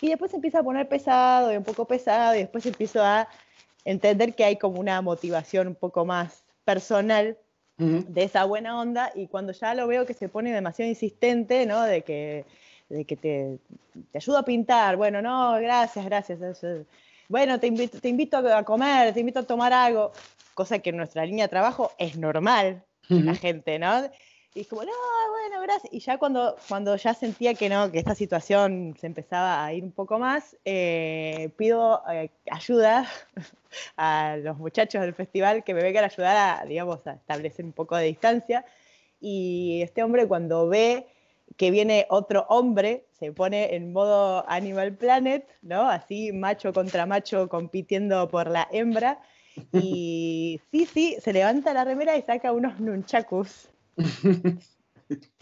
Y después empieza a poner pesado y un poco pesado y después empiezo a entender que hay como una motivación un poco más personal de esa buena onda y cuando ya lo veo que se pone demasiado insistente, ¿no? De que, de que te, te ayudo a pintar, bueno, no, gracias, gracias. Bueno, te invito, te invito a comer, te invito a tomar algo, cosa que en nuestra línea de trabajo es normal, la gente, ¿no? Y como, no, bueno, gracias. Y ya cuando, ya sentía que no, que esta situación se empezaba a ir un poco más, eh, pido eh, ayuda a los muchachos del festival que me vengan a ayudar a, digamos, a establecer un poco de distancia. Y este hombre cuando ve que viene otro hombre, se pone en modo Animal Planet, ¿no? Así macho contra macho compitiendo por la hembra y sí, sí, se levanta la remera y saca unos nunchakus.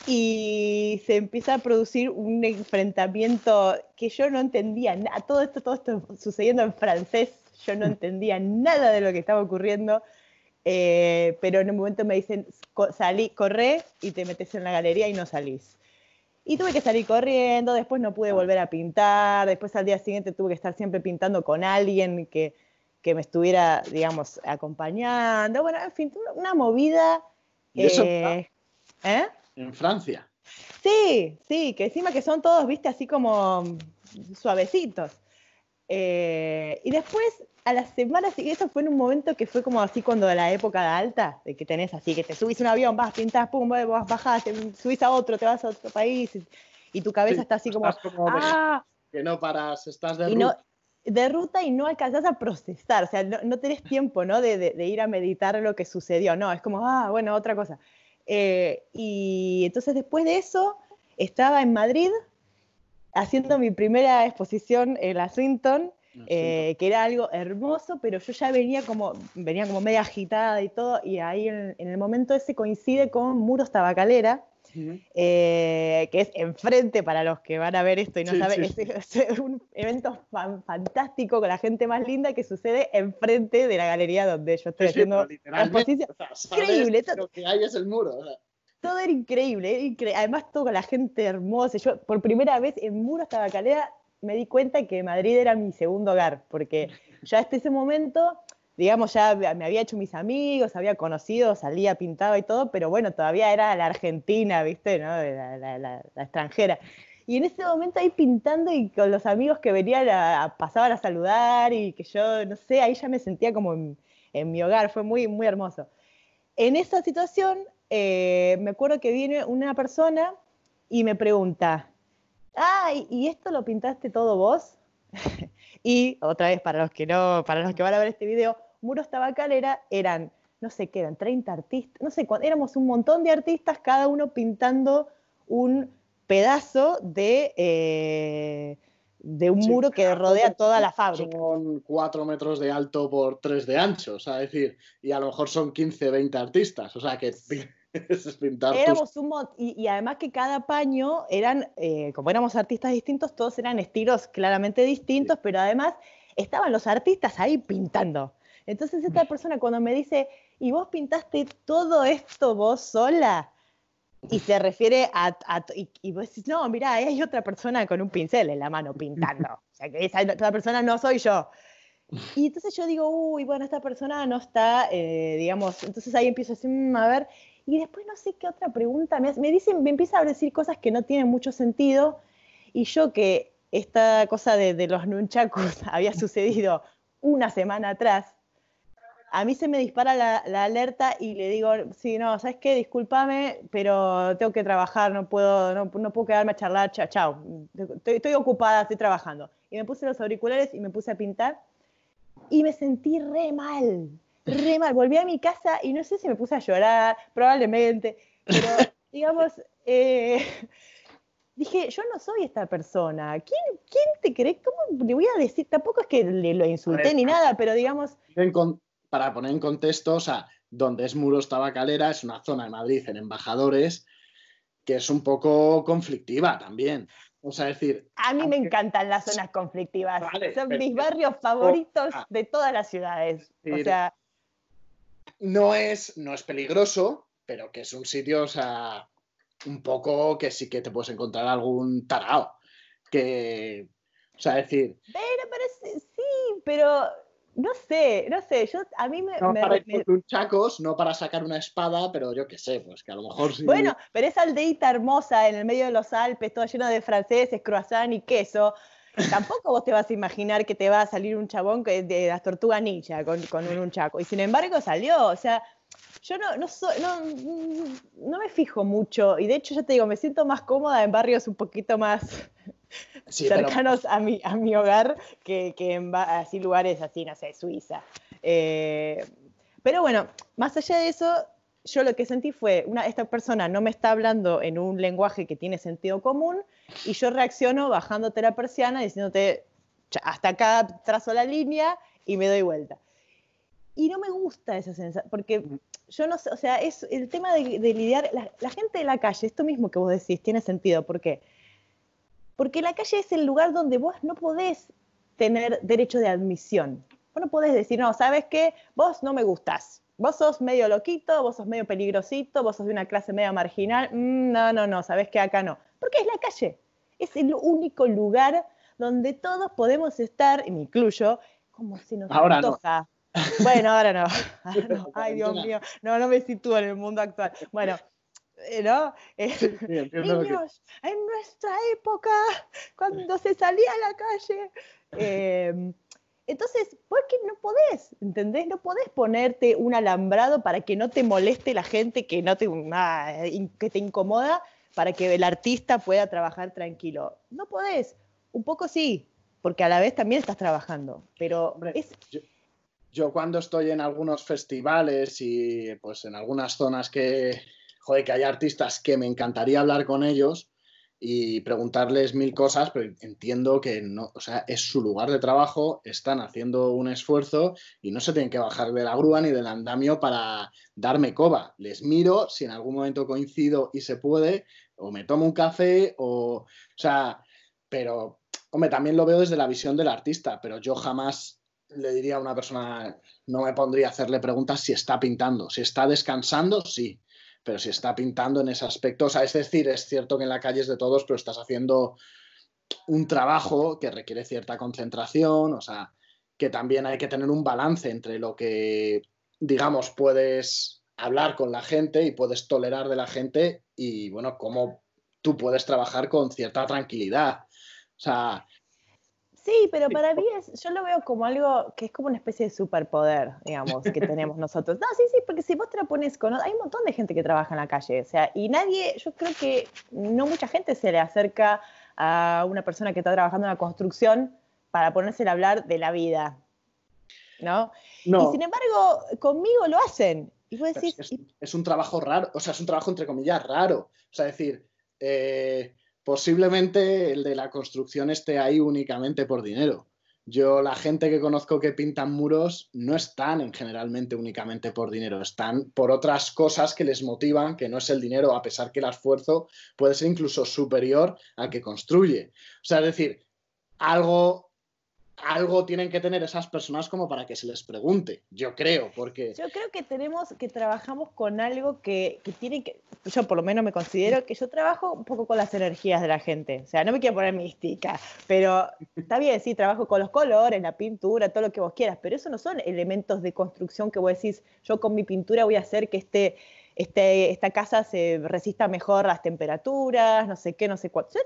y se empieza a producir un enfrentamiento que yo no entendía nada. Todo esto, todo esto sucediendo en francés, yo no entendía nada de lo que estaba ocurriendo. Eh, pero en un momento me dicen, salí, corre y te metes en la galería y no salís. Y tuve que salir corriendo, después no pude ah. volver a pintar, después al día siguiente tuve que estar siempre pintando con alguien que que me estuviera, digamos, acompañando. Bueno, en fin, una movida. Eh, ¿eh? en, Francia. Sí, sí, que encima que son todos, viste, así como suavecitos. Eh, y después, a las semanas, y fue en un momento que fue como así cuando la época de alta, de que tenés así, que te subís un avión, vas, pintas, pum, vas, bajás, te subís a otro, te vas a otro país, y, tu cabeza está así como, ah". que no paras, estás de de ruta y no alcanzas a procesar, o sea, no, no tenés tiempo, ¿no? De, de, ir a meditar lo que sucedió, no, es como, ah, bueno, otra cosa. Eh, y entonces después de eso, estaba en Madrid haciendo mi primera exposición en la eh, Swinton, que era algo hermoso, pero yo ya venía como, venía como media agitada y todo, y ahí en el momento ese coincide con Muros Tabacalera, eh, que es enfrente para los que van a ver esto y no saben, es, un evento fantástico con la gente más linda que sucede enfrente de la galería donde yo estoy haciendo la exposición. increíble. Lo que hay es el muro. todo era increíble, además todo con la gente hermosa. Yo por primera vez en muro estaba calera me di cuenta que Madrid era mi segundo hogar, porque ya hasta ese momento digamos, ya me había hecho mis amigos, había conocido, salía, pintaba y todo, pero bueno, todavía era la argentina, ¿viste? La, extranjera. Y en ese momento ahí pintando y con los amigos que venían, pasaban a saludar y que yo, no sé, ahí ya me sentía como en, mi hogar, fue muy, muy hermoso. En esa situación, eh, me acuerdo que viene una persona y me pregunta, ay ¿y esto lo pintaste todo vos? y otra vez, para los, que no, para los que van a ver este video, Muros Tabacalera eran, no sé qué, eran 30 artistas, no sé cuántos, éramos un montón de artistas, cada uno pintando un pedazo de, eh, de un muro que rodea toda la fábrica. Son 4 metros de alto por 3 de ancho, o sea, decir, y a lo mejor son 15, 20 artistas, o sea que... es pintar y, además que cada paño eran, eh, como éramos artistas distintos, todos eran estilos claramente distintos, pero además estaban los artistas ahí pintando. Entonces esta mm. persona cuando me dice, ¿y vos pintaste todo esto vos sola? Y se refiere a, y, vos decís, no, mira, ahí hay otra persona con un pincel en la mano pintando. O sea, que esa otra persona no soy yo. Y entonces yo digo, uy, bueno, esta persona no está, eh, digamos, entonces ahí empiezo a decir, mm, a ver, y después no sé qué otra pregunta me Me, dicen, me empieza a decir cosas que no tienen mucho sentido y yo que esta cosa de, de los nunchakus había sucedido una semana atrás, a mí se me dispara la, alerta y le digo, sí, no, ¿sabes qué? Discúlpame, pero tengo que trabajar, no puedo, no, puedo quedarme a charlar, chao, chao. Estoy, ocupada, estoy trabajando. Y me puse los auriculares y me puse a pintar y me sentí re mal, re mal. Volví a mi casa y no sé si me puse a llorar, probablemente, pero digamos, eh, dije, yo no soy esta persona. ¿Quién, quién te cree? ¿Cómo le voy a decir? Tampoco es que le lo insulté ni nada, pero digamos para poner en contexto, o sea, donde es Muros Tabacalera es una zona de Madrid en Embajadores que es un poco conflictiva también. O sea, decir... A mí me encantan las zonas conflictivas. Son mis barrios favoritos ah. de todas las ciudades. o sea... No es, no es peligroso, pero que es un sitio, o sea, un poco que sí que te puedes encontrar algún tarao. Que, o sea, decir... pero sí, pero no sé, no sé, yo a mí me... No para un chacos, no para sacar una espada, pero yo qué sé, pues que a lo mejor sí... Bueno, pero esa aldeita hermosa en el medio de los Alpes, toda llena de franceses, croissant y queso, tampoco vos te vas a imaginar que te va a salir un chabón que de las tortugas ninja con, un, chaco. Y sin embargo salió, o sea, yo no, no, no, me fijo mucho y de hecho ya te digo, me siento más cómoda en barrios un poquito más, cercanos a, mi, a mi hogar que, que en así lugares así, no sé, Suiza. Eh, pero bueno, más allá de eso, yo lo que sentí fue, una, esta persona no me está hablando en un lenguaje que tiene sentido común y yo reacciono bajándote la persiana, diciéndote, hasta acá trazo la línea y me doy vuelta. Y no me gusta esa sensación, porque yo no sé, o sea, es el tema de, lidiar, la, gente de la calle, esto mismo que vos decís, tiene sentido, ¿por qué? Porque porque la calle es el lugar donde vos no podés tener derecho de admisión. Vos no podés decir, no, sabes qué? vos no me gustás. Vos sos medio loquito, vos sos medio peligrosito, vos sos de una clase media marginal. Mm, no, no, no, sabes qué? acá no. Porque es la calle. Es el único lugar donde todos podemos estar, y me incluyo, como si nos ahora No. Bueno, ahora no. ahora no. Ay, Dios mío. No, no me sitúo en el mundo actual. Bueno, eh, eh, niños, en nuestra época, cuando se salía a la calle. Eh, entonces, qué no podés, ¿entendés? No podés ponerte un alambrado para que no te moleste la gente que, no te, ah, que te incomoda, para que el artista pueda trabajar tranquilo. No podés. Un poco sí, porque a la vez también estás trabajando, pero Yo, yo cuando estoy en algunos festivales y pues en algunas zonas que, joder, que hay artistas que me encantaría hablar con ellos y preguntarles mil cosas, pero entiendo que no, o sea, es su lugar de trabajo, están haciendo un esfuerzo y no se tienen que bajar de la grúa ni del andamio para darme coba. Les miro, si en algún momento coincido y se puede, o me tomo un café, o, o sea, pero, hombre, también lo veo desde la visión del artista, pero yo jamás le diría a una persona, no me pondría a hacerle preguntas si está pintando, si está descansando, sí pero si está pintando en ese aspecto, o sea, es decir, es cierto que en la calle es de todos, pero estás haciendo un trabajo que requiere cierta concentración, o sea, que también hay que tener un balance entre lo que, digamos, puedes hablar con la gente y puedes tolerar de la gente y, bueno, cómo tú puedes trabajar con cierta tranquilidad. O sea, Sí, pero para mí es, yo lo veo como algo que es como una especie de superpoder, digamos, que tenemos nosotros. No, sí, sí, porque si vos te la pones con... Hay un montón de gente que trabaja en la calle, o sea, y nadie, yo creo que no mucha gente se le acerca a una persona que está trabajando en la construcción para ponerse a hablar de la vida, ¿no? Y sin embargo, conmigo lo hacen. es, un trabajo raro, o sea, es un trabajo entre comillas raro. O sea, decir, eh, Posiblemente el de la construcción esté ahí únicamente por dinero. Yo la gente que conozco que pintan muros no están en generalmente únicamente por dinero, están por otras cosas que les motivan, que no es el dinero, a pesar que el esfuerzo puede ser incluso superior al que construye. O sea, es decir, algo algo tienen que tener esas personas como para que se les pregunte, yo creo, porque... Yo creo que tenemos, que trabajamos con algo que, que tiene que, yo por lo menos me considero que yo trabajo un poco con las energías de la gente, o sea, no me quiero poner mística, pero está bien, sí, trabajo con los colores, la pintura, todo lo que vos quieras, pero eso no son elementos de construcción que vos decís, yo con mi pintura voy a hacer que este... Este, esta casa se resista mejor a las temperaturas, no sé qué, no sé cuánto.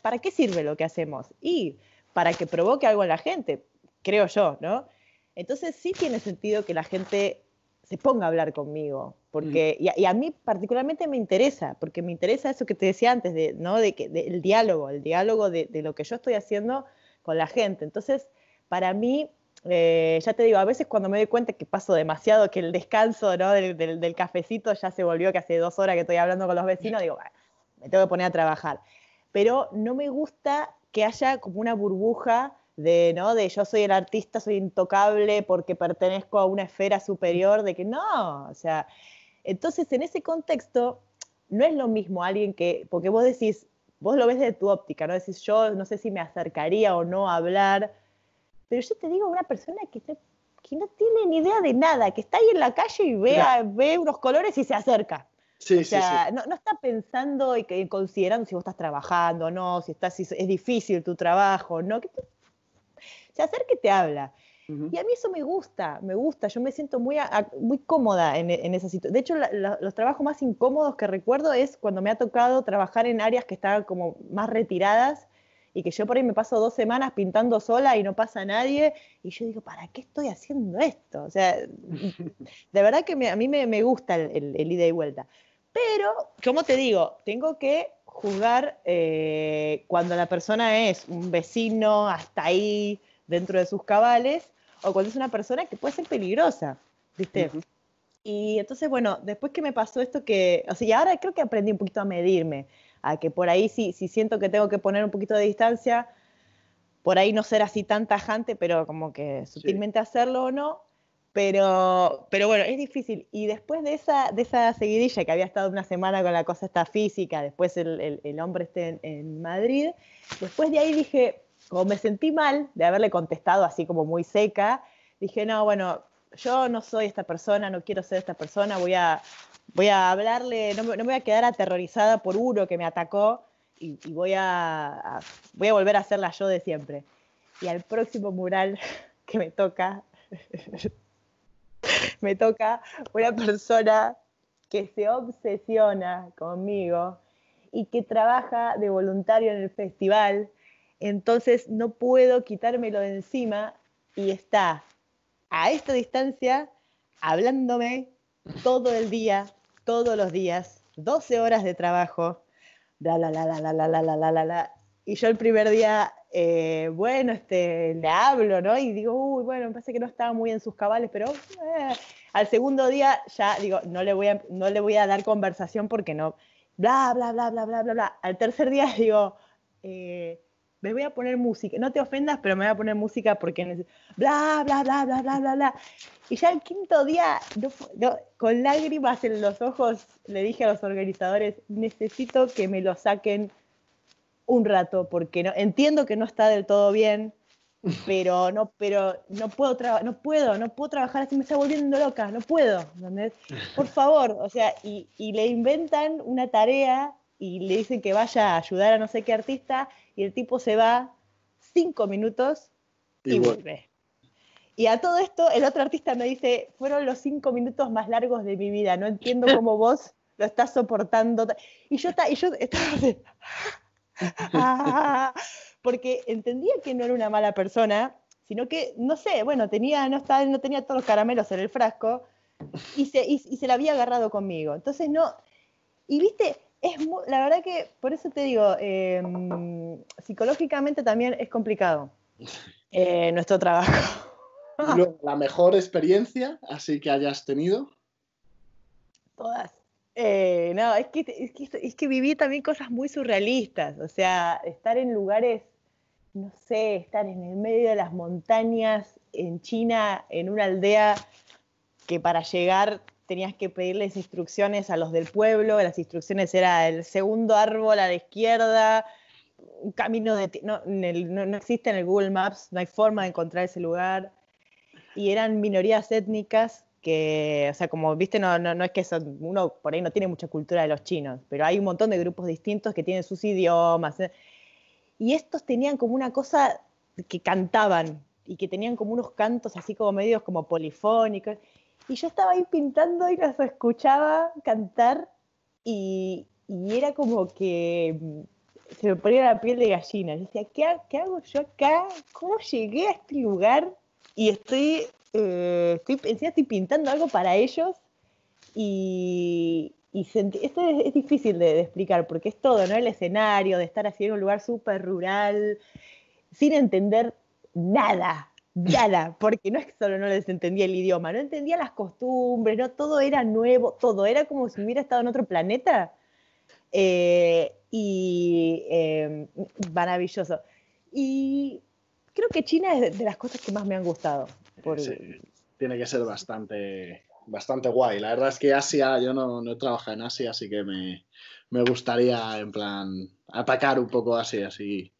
para qué sirve lo que hacemos? Y para que provoque algo en la gente, creo yo, ¿no? Entonces sí tiene sentido que la gente se ponga a hablar conmigo, porque, y a, mí particularmente me interesa, porque me interesa eso que te decía antes, de, ¿no? de que, el diálogo, el diálogo de, lo que yo estoy haciendo con la gente. Entonces, para mí, eh, ya te digo, a veces cuando me doy cuenta que paso demasiado, que el descanso del, del, cafecito ya se volvió, que hace dos horas que estoy hablando con los vecinos, digo, me tengo que poner a trabajar. Pero no me gusta que haya como una burbuja de, ¿no? De yo soy el artista, soy intocable porque pertenezco a una esfera superior, de que no, o sea, entonces en ese contexto no es lo mismo alguien que, porque vos decís, vos lo ves de tu óptica, ¿no? Decís, yo no sé si me acercaría o no a hablar, pero yo te digo, una persona que, que no tiene ni idea de nada, que está ahí en la calle y ve, ve unos colores y se acerca o sea, No, está pensando y, considerando si vos estás trabajando o no, si, estás, es difícil tu trabajo, ¿no? se acerca y te habla. Y a mí eso me gusta, me gusta, yo me siento muy, muy cómoda en, en esa situación. De hecho, los trabajos más incómodos que recuerdo es cuando me ha tocado trabajar en áreas que estaban como más retiradas y que yo por ahí me paso dos semanas pintando sola y no pasa nadie, y yo digo, ¿para qué estoy haciendo esto? O sea, de verdad que a mí me, gusta el, ida y vuelta. Pero, como te digo, tengo que juzgar eh, cuando la persona es un vecino hasta ahí, dentro de sus cabales, o cuando es una persona que puede ser peligrosa, ¿viste? Y entonces, bueno, después que me pasó esto que, o sea, y ahora creo que aprendí un poquito a medirme, a que por ahí sí, sí siento que tengo que poner un poquito de distancia, por ahí no ser así tan tajante, pero como que sutilmente hacerlo o no. Pero, pero bueno, es difícil. Y después de esa, de esa seguidilla que había estado una semana con la cosa esta física, después el, el, hombre esté en, Madrid, después de ahí dije, como me sentí mal de haberle contestado así como muy seca, dije, no, bueno, yo no soy esta persona, no quiero ser esta persona, voy a, voy a hablarle, no me, no voy a quedar aterrorizada por uno que me atacó y, voy, a, voy a volver a ser la yo de siempre. Y al próximo mural que me toca me toca una persona que se obsesiona conmigo y que trabaja de voluntario en el festival, entonces no puedo quitármelo de encima y está a esta distancia hablándome todo el día, todos los días, 12 horas de trabajo, la la la la la la la la bla, y yo el primer día, bueno, este, le hablo, ¿no? Y digo, uy, bueno, me parece que no estaba muy en sus cabales, pero al segundo día ya digo, no le, voy a, no le voy a dar conversación porque no, bla, bla, bla, bla, bla, bla, bla. Al tercer día digo, me voy a poner música, no te ofendas, pero me voy a poner música porque bla, bla, bla, bla, bla, bla, bla. Y ya el quinto día, con lágrimas en los ojos, le dije a los organizadores, necesito que me lo saquen un rato, porque no, entiendo que no está del todo bien, pero no, pero no puedo, no puedo, no puedo trabajar así, me está volviendo loca, no puedo, ¿entendés? Por favor, o sea, y, le inventan una tarea y le dicen que vaya a ayudar a no sé qué artista y el tipo se va cinco minutos y, vuelve. Y a todo esto, el otro artista me dice, fueron los cinco minutos más largos de mi vida, no entiendo cómo vos lo estás soportando. Y yo, y yo estaba... porque entendía que no era una mala persona, sino que, no sé, bueno, tenía, no, no tenía todos los caramelos en el frasco y se, la había agarrado conmigo. Entonces, no, y viste, es la verdad que, por eso te digo, em, psicológicamente también es complicado eh, nuestro trabajo. ¿La mejor experiencia así que hayas tenido? Todas. Eh, no, es que, es que, viví también cosas muy surrealistas, o sea, estar en lugares, no sé, estar en el medio de las montañas en China, en una aldea que para llegar tenías que pedirles instrucciones a los del pueblo, las instrucciones era el segundo árbol a la izquierda, un camino de... No, no existe en el Google Maps, no hay forma de encontrar ese lugar, y eran minorías étnicas que, o sea, como viste, no, no, es que uno por ahí no tiene mucha cultura de los chinos, pero hay un montón de grupos distintos que tienen sus idiomas. Eh, y estos tenían como una cosa que cantaban y que tenían como unos cantos así como medios como polifónicos. Y yo estaba ahí pintando y los escuchaba cantar y, y era como que mm, se me ponía la piel de gallina. Yo decía, ¿qué, ¿qué hago yo acá? ¿Cómo llegué a este lugar? Y estoy eh, estoy, encima estoy pintando algo para ellos y, esto es, difícil de, explicar porque es todo, ¿no? El escenario, de estar así en un lugar súper rural, sin entender nada, nada, porque no es que solo no les entendía el idioma, no entendía las costumbres, Todo era nuevo, todo era como si hubiera estado en otro planeta. Eh, y eh, maravilloso. Y creo que China es de las cosas que más me han gustado tiene que ser bastante, bastante guay. La verdad es que Asia, yo no, no he trabajado en Asia, así que me, gustaría, en plan, atacar un poco Asia, así.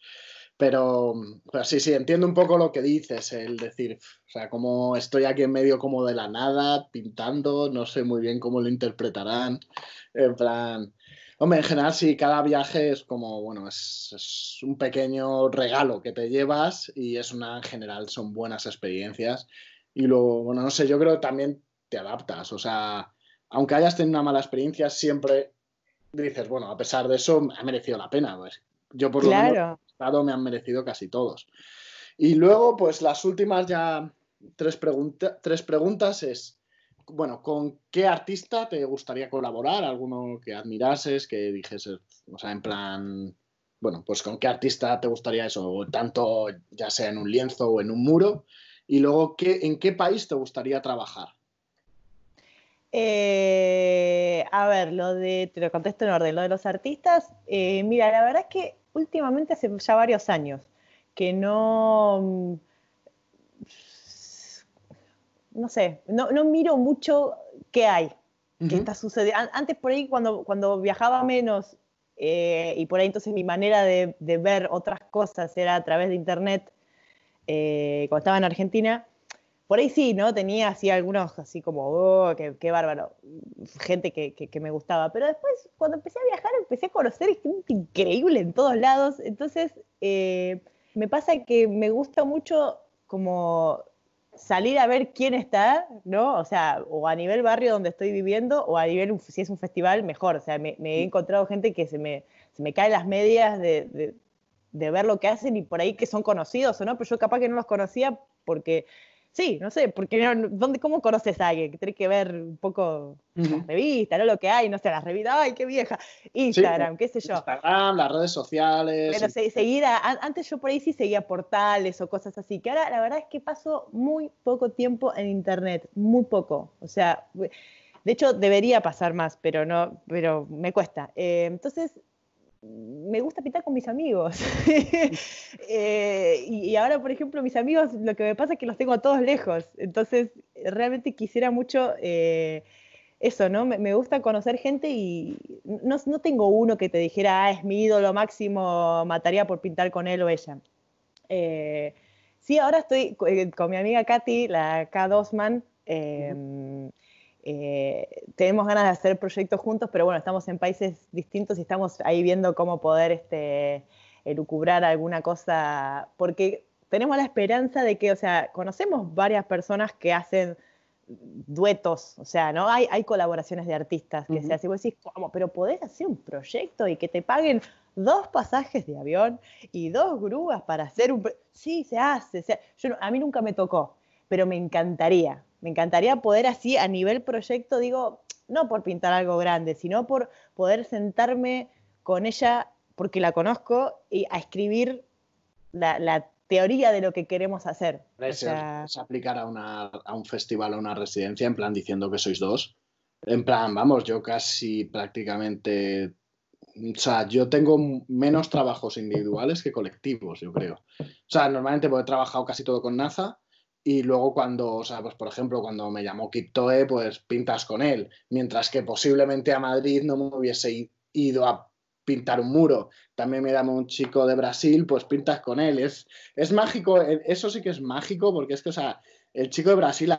Pero, pues sí, sí, entiendo un poco lo que dices, el decir, o sea, como estoy aquí en medio como de la nada, pintando, no sé muy bien cómo lo interpretarán, en plan, Hombre, en general sí, cada viaje es como, bueno, es, un pequeño regalo que te llevas y es una, en general, son buenas experiencias. Y luego, bueno, no sé, yo creo que también te adaptas, o sea, aunque hayas tenido una mala experiencia, siempre dices, bueno, a pesar de eso, ha merecido la pena. Pues, yo por lo menos estado me han merecido casi todos. Y luego, pues las últimas ya tres, tres preguntas es, bueno, ¿con qué artista te gustaría colaborar? ¿Alguno que admirases, que dijese, o sea, en plan, bueno, pues con qué artista te gustaría eso, tanto ya sea en un lienzo o en un muro? Y luego, ¿qué, ¿en qué país te gustaría trabajar? Eh, a ver, lo de, te lo contesto en orden, lo de los artistas, eh, mira, la verdad es que últimamente hace ya varios años que no no sé, no, miro mucho qué hay, qué está sucediendo. Antes por ahí cuando, cuando viajaba menos eh, y por ahí entonces mi manera de, ver otras cosas era a través de internet, eh, cuando estaba en Argentina, por ahí sí, ¿no? Tenía así algunos, así como, oh, qué, bárbaro, gente que, me gustaba. Pero después, cuando empecé a viajar, empecé a conocer gente increíble en todos lados. Entonces, eh, me pasa que me gusta mucho como salir a ver quién está, ¿no? O sea, o a nivel barrio donde estoy viviendo, o a nivel, si es un festival, mejor. O sea, me, he encontrado gente que se me, se me las medias de, de, ver lo que hacen y por ahí que son conocidos o no, pero yo capaz que no los conocía porque Sí, no sé, porque ¿dónde, ¿cómo conoces a alguien? Tienes que ver un poco las revistas, ¿no? Lo que hay, no sé, las revistas, ¡ay, qué vieja! Instagram, eh, qué sé yo. Instagram, las redes sociales. Pero seguir antes yo por ahí sí seguía portales o cosas así, que ahora la verdad es que paso muy poco tiempo en internet, muy poco. O sea, de hecho debería pasar más, pero no, pero me cuesta. Eh, entonces, me gusta pintar con mis amigos. Eh, y, ahora, por ejemplo, mis amigos, lo que me pasa es que los tengo a todos lejos. Entonces, realmente quisiera mucho eh, eso, ¿no? Me, gusta conocer gente y no, tengo uno que te dijera, ah, es mi ídolo máximo, mataría por pintar con él o ella. Eh, sí, ahora estoy con mi amiga Katy, la K. Dosman tenemos ganas de hacer proyectos juntos, pero bueno, estamos en países distintos y estamos ahí viendo cómo poder este, elucubrar alguna cosa, porque tenemos la esperanza de que, o sea, conocemos varias personas que hacen duetos, o sea, ¿no? Hay, hay colaboraciones de artistas que se hacen, y vos decís, ¿cómo? Pero podés hacer un proyecto y que te paguen dos pasajes de avión y dos grúas para hacer un... Sí, se hace, a mí nunca me tocó, pero me encantaría. Me encantaría poder así a nivel proyecto, digo, no por pintar algo grande, sino por poder sentarme con ella, porque la conozco, y a escribir la, teoría de lo que queremos hacer. O sea... aplicar a, a un festival o una residencia, en plan diciendo que sois dos. En plan, vamos, yo casi prácticamente o sea, yo tengo menos trabajos individuales que colectivos, yo creo. O sea, normalmente pues, he trabajado casi todo con NASA y luego cuando, o sea, pues por ejemplo, cuando me llamó Kiptoe, pues pintas con él, mientras que posiblemente a Madrid no me hubiese ido a pintar un muro. También me llamó un chico de Brasil, pues pintas con él. Es, es mágico, e, eso sí que es mágico, porque es que, o sea, el chico de Brasil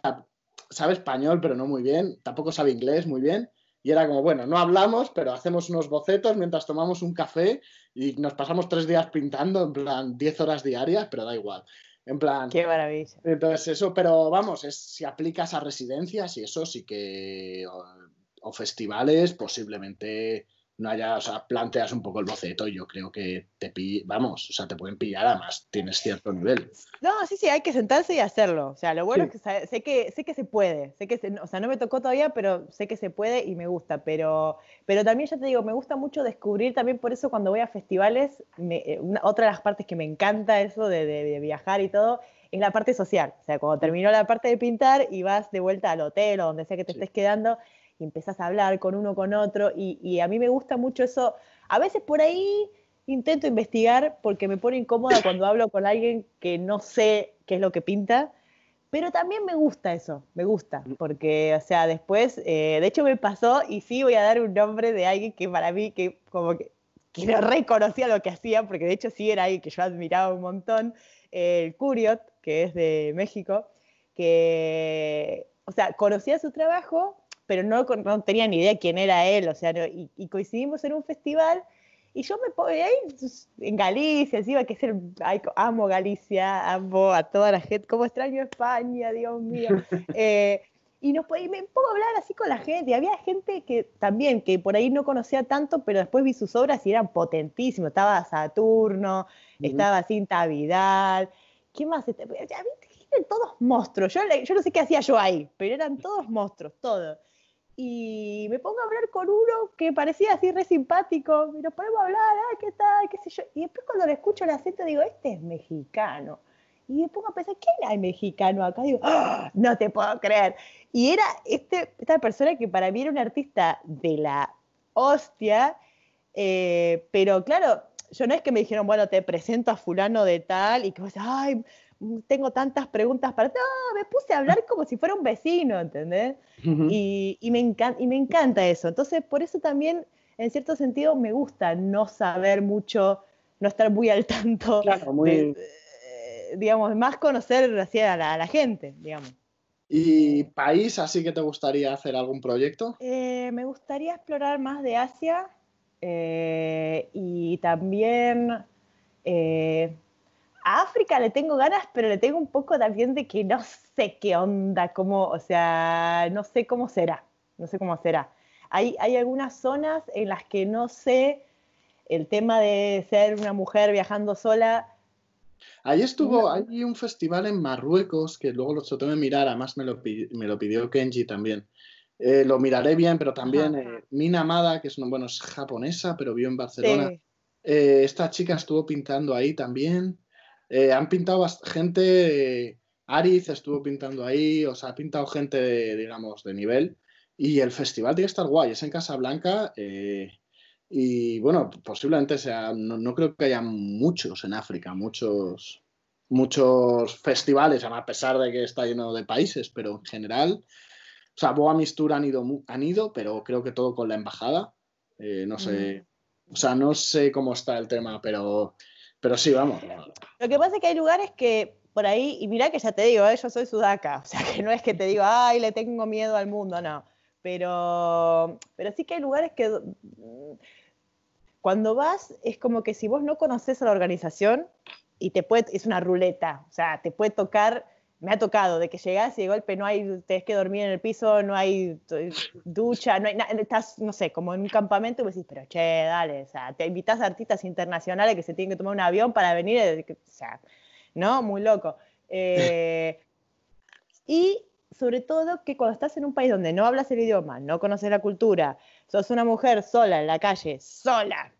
sabe español, pero no muy bien, tampoco sabe inglés muy bien. Y era como, bueno, no hablamos, pero hacemos unos bocetos mientras tomamos un café y nos pasamos tres días pintando, en plan diez horas diarias, pero da igual. En plan. Qué maravilla. Entonces, eso, pero vamos, es, si aplicas a residencias y eso sí que. o festivales, posiblemente no ya, o sea, planteas un poco el boceto y yo creo que te pille, vamos, o sea, te pueden pillar, además tienes cierto nivel. No, sí, sí, hay que sentarse y hacerlo. O sea, lo bueno es que sé, que sé que se puede, sé que o sea, no me tocó todavía, pero sé que se puede y me gusta, pero, pero también ya te digo, me gusta mucho descubrir, también por eso cuando voy a festivales, eh, otra de las partes que me encanta eso de, de, viajar y todo, es la parte social. O sea, cuando terminó la parte de pintar y vas de vuelta al hotel o donde sea que te estés quedando, y empezás a hablar con uno, con otro, y, a mí me gusta mucho eso. A veces por ahí intento investigar porque me pone incómoda cuando hablo con alguien que no sé qué es lo que pinta, pero también me gusta eso, me gusta, mm. porque, o sea, después, eh, de hecho me pasó, y sí voy a dar un nombre de alguien que para mí, que como que, que no reconocía lo que hacía, porque de hecho sí era alguien que yo admiraba un montón, el Curiot, que es de México, que, o sea, conocía su trabajo, pero no, no tenía ni idea quién era él, o sea, y, coincidimos en un festival y yo me pongo ahí pues, en Galicia, así, que a el, amo Galicia, amo a toda la gente, como extraño España, Dios mío. Eh, y, nos, y me pongo a hablar así con la gente, había gente que también, que por ahí no conocía tanto, pero después vi sus obras y eran potentísimos estaba Saturno, estaba Cinta Vidal, ¿qué más? Este, ya, todos monstruos. Yo, yo, no sé qué hacía yo ahí, pero eran todos monstruos, todos y me pongo a hablar con uno que parecía así re simpático, y nos hablar, ¿qué tal? ¿Qué sé yo? Y después cuando le escucho el acento digo, este es mexicano. Y me pongo a pensar, ¿quién hay mexicano acá? digo, ah, no te puedo creer. Y era este, esta persona que para mí era un artista de la hostia, eh, pero claro, yo no es que me dijeron, bueno, te presento a fulano de tal, y que vos, ay, tengo tantas preguntas para... No, ah, me puse a hablar como si fuera un vecino, ¿entendés? y, me encanta, me encanta eso. Entonces, por eso también, en cierto sentido, me gusta no saber mucho, no estar muy al tanto. Claro, muy... Eh, digamos, más conocer a la, gente, digamos. ¿Y país así que te gustaría hacer algún proyecto? Eh, me gustaría explorar más de Asia eh, y también eh, a África le tengo ganas, pero le tengo un poco también de que no sé qué onda, como, o sea, no sé cómo será, no sé cómo será. Hay, hay algunas zonas en las que no sé el tema de ser una mujer viajando sola. Ahí estuvo, hay un festival en Marruecos que luego lo tengo de mirar, además me lo, me lo pidió Kenji también. Eh, lo miraré bien, pero también eh, Mina Amada, que es, bueno, es japonesa, pero vio en Barcelona. Eh, esta chica estuvo pintando ahí también. Eh, han pintado gente, Ariz estuvo pintando ahí, o sea, ha pintado gente, digamos, de nivel. Y el festival tiene que estar guay, es en Casablanca. Eh, y bueno, posiblemente sea, no, creo que haya muchos en África, muchos, muchos festivales, a pesar de que está lleno de países, pero en general, o sea, Boa Mistura han ido, han ido pero creo que todo con la embajada. Eh, no sé, mm. o sea, no sé cómo está el tema, pero pero sí, vamos. Lo que pasa es que hay lugares que por ahí, y mirá que ya te digo, eh, yo soy sudaca, o sea que no es que te digo, ay, le tengo miedo al mundo, no. Pero, pero sí que hay lugares que mm, cuando vas es como que si vos no conoces a la organización y te puede, es una ruleta, o sea, te puede tocar me ha tocado de que llegás y de golpe no hay, tenés que dormir en el piso, no hay eh, ducha, no hay nada, estás, no sé, como en un campamento y vos decís, pero che, dale, o sea, te invitas a artistas internacionales que se tienen que tomar un avión para venir, eh, o sea, ¿no? Muy loco. Eh, y sobre todo que cuando estás en un país donde no hablas el idioma, no conoces la cultura, sos una mujer sola en la calle, sola,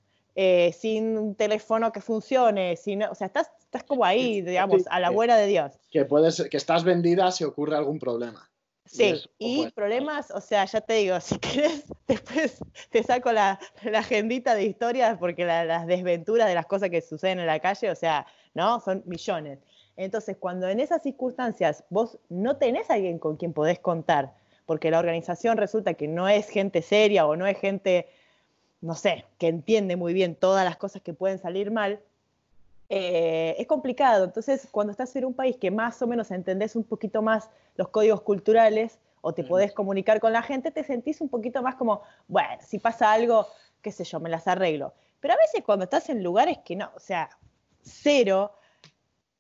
sin un teléfono que funcione, o sea, estás estás como ahí, digamos, a la buena de Dios. Que puedes, que estás vendida si ocurre algún problema. Sí, y, problemas, o sea, ya te digo, si querés, después te saco la, la agendita de historias, porque las desventuras de las cosas que suceden en la calle, o sea, ¿no? Son millones. Entonces, cuando en esas circunstancias vos no tenés a alguien con quien podés contar, porque la organización resulta que no es gente seria o no es gente, no sé, que entiende muy bien todas las cosas que pueden salir mal, eh, es complicado. Entonces, cuando estás en un país que más o menos entendés un poquito más los códigos culturales o te mm. podés comunicar con la gente, te sentís un poquito más como, bueno, si pasa algo, qué sé yo, me las arreglo. Pero a veces cuando estás en lugares que no, o sea, cero,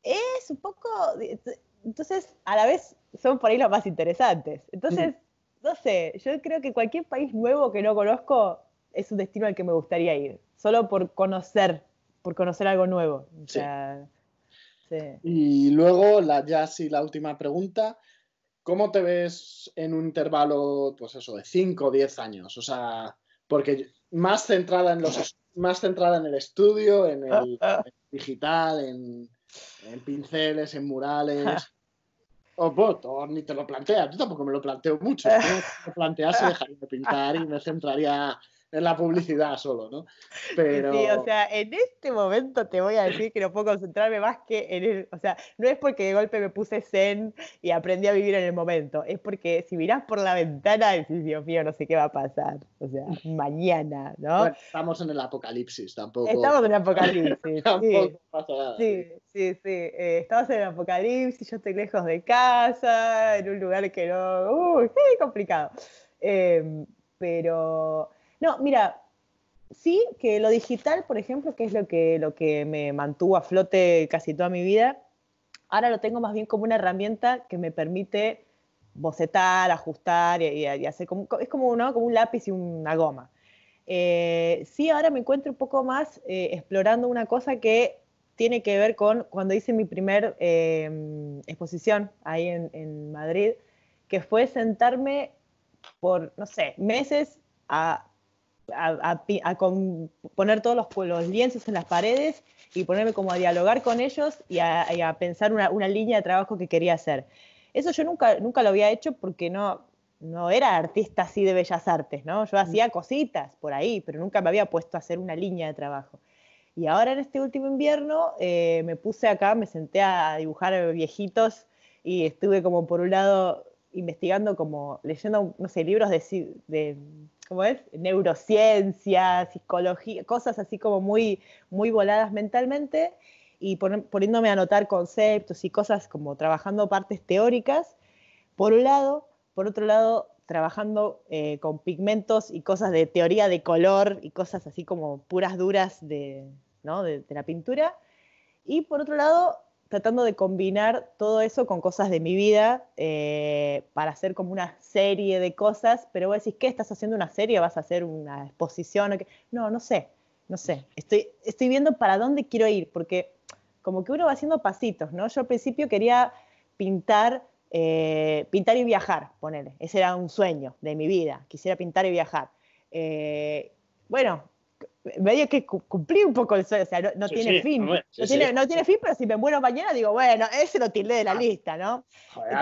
es un poco, entonces a la vez son por ahí los más interesantes. Entonces, mm. no sé, yo creo que cualquier país nuevo que no conozco es un destino al que me gustaría ir, solo por conocer por conocer algo nuevo. Y luego, la, ya sí, la última pregunta. ¿Cómo te ves en un intervalo, pues eso, de 5 o 10 años? O sea, porque más centrada en los más centrada en el estudio, en el, digital, en, pinceles, en murales. O vos, o ni te lo planteas, yo tampoco me lo planteo mucho. Si me lo plantease, dejaría de pintar y me centraría en la publicidad solo, ¿no? Sí, o sea, en este momento te voy a decir que no puedo concentrarme más que en el, o sea, no es porque de golpe me puse zen y aprendí a vivir en el momento, es porque si mirás por la ventana decís, Dios mío, no sé qué va a pasar, o sea, mañana, ¿no? estamos en el apocalipsis, tampoco. Estamos en el apocalipsis, tampoco pasa nada. Sí. Sí, sí, eh, estamos en el apocalipsis, yo estoy lejos de casa, en un lugar que no... ¡Uy, complicado! Em, pero no, mira, sí que lo digital, por ejemplo, que es lo que, lo que me mantuvo a flote casi toda mi vida, ahora lo tengo más bien como una herramienta que me permite bocetar, ajustar y, hacer es como, como un lápiz y una goma. Eh, sí, ahora me encuentro un poco más eh, explorando una cosa que tiene que ver con cuando hice mi primer eh, exposición ahí en Madrid, que fue sentarme por, no sé, meses a a, poner todos los, lienzos en las paredes y ponerme como a dialogar con ellos y a, pensar una, línea de trabajo que quería hacer. Eso yo nunca, nunca lo había hecho porque no, no era artista así de bellas artes, ¿no? Yo hacía mm. cositas por ahí, pero nunca me había puesto a hacer una línea de trabajo. Y ahora en este último invierno eh, me puse acá, me senté a dibujar viejitos y estuve como por un lado investigando, como leyendo, no sé, libros de ¿cómo es? Neurociencia, psicología, cosas así como muy, muy voladas mentalmente y poniéndome a anotar conceptos y cosas como trabajando partes teóricas, por un lado, por otro lado, trabajando eh, con pigmentos y cosas de teoría de color y cosas así como puras duras de, ¿no? de la pintura. Y por otro lado, tratando de combinar todo eso con cosas de mi vida eh, para hacer como una serie de cosas, pero vos decís, ¿qué estás haciendo una serie? ¿Vas a hacer una exposición? No, no sé, no sé. Estoy, estoy viendo para dónde quiero ir, porque como que uno va haciendo pasitos, ¿no? Yo al principio quería pintar, eh, pintar y viajar, ponele. Ese era un sueño de mi vida, quisiera pintar y viajar. Eh, bueno, medio que cumplí un poco el sueño, o sea, no, tiene fin. no, tiene, no, tiene, fin, pero si me muero mañana digo, bueno, ese lo tildé de la ah. lista, ¿no? Joder,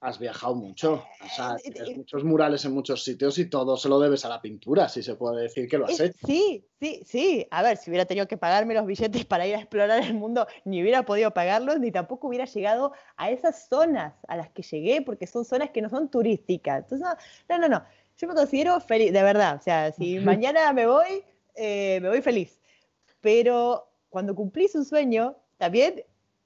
has, viajado, mucho, o sea, eh, tienes eh, muchos murales en muchos sitios y todo se lo debes a la pintura, si se puede decir que lo has hecho. Sí, sí, sí. A ver, si hubiera tenido que pagarme los billetes para ir a explorar el mundo, ni hubiera podido pagarlos, ni tampoco hubiera llegado a esas zonas a las que llegué, porque son zonas que no son turísticas. Entonces, no, no. no. Yo me considero feliz, de verdad. O sea, si mañana me voy, eh, me voy feliz. Pero cuando cumplís un sueño, también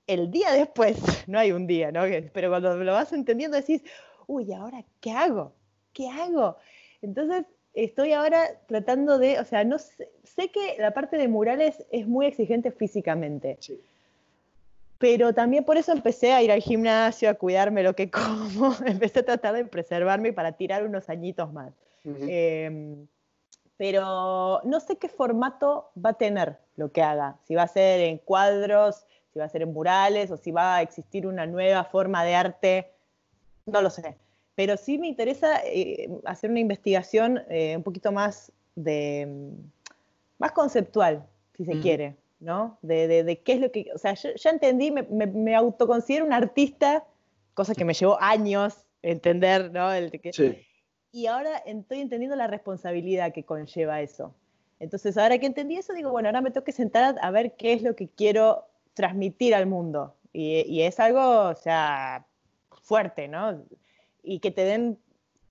el día después, no hay un día, ¿no? Pero cuando lo vas entendiendo decís, uy, ¿ahora qué hago? ¿Qué hago? Entonces, estoy ahora tratando de, o sea, no sé, que la parte de murales es muy exigente físicamente. Pero también por eso empecé a ir al gimnasio, a cuidarme lo que como, empecé a tratar de preservarme para tirar unos añitos más pero no sé qué formato va a tener lo que haga, si va a ser en cuadros, si va a ser en murales o si va a existir una nueva forma de arte, no lo sé. Pero sí me interesa eh, hacer una investigación eh, un poquito más de mm, más conceptual, si se mm. quiere, ¿no? De, qué es lo que. O sea, yo ya entendí, me, me, autoconsidero un artista, cosa que me llevó años entender, ¿no? y ahora estoy entendiendo la responsabilidad que conlleva eso. Entonces, ahora que entendí eso, digo, bueno, ahora me toque sentar a ver qué es lo que quiero transmitir al mundo. Y, es algo, o sea, fuerte, ¿no? Y que te den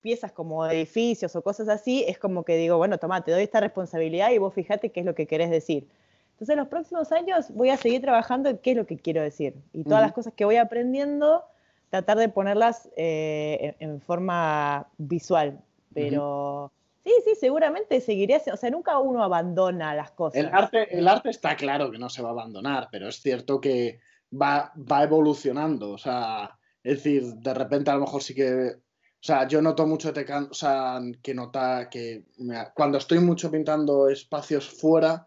piezas como edificios o cosas así, es como que digo, bueno, toma, te doy esta responsabilidad y vos fíjate qué es lo que querés decir. Entonces, en los próximos años voy a seguir trabajando en qué es lo que quiero decir. Y todas las cosas que voy aprendiendo, tratar de ponerlas eh, en, forma visual, pero... Sí, sí, seguramente seguiría, o sea, nunca uno abandona las cosas. El arte, el arte está claro que no se va a abandonar, pero es cierto que va, va evolucionando, o sea, es decir, de repente a lo mejor sí que, o sea, yo noto mucho te o que nota que cuando estoy mucho pintando espacios fuera,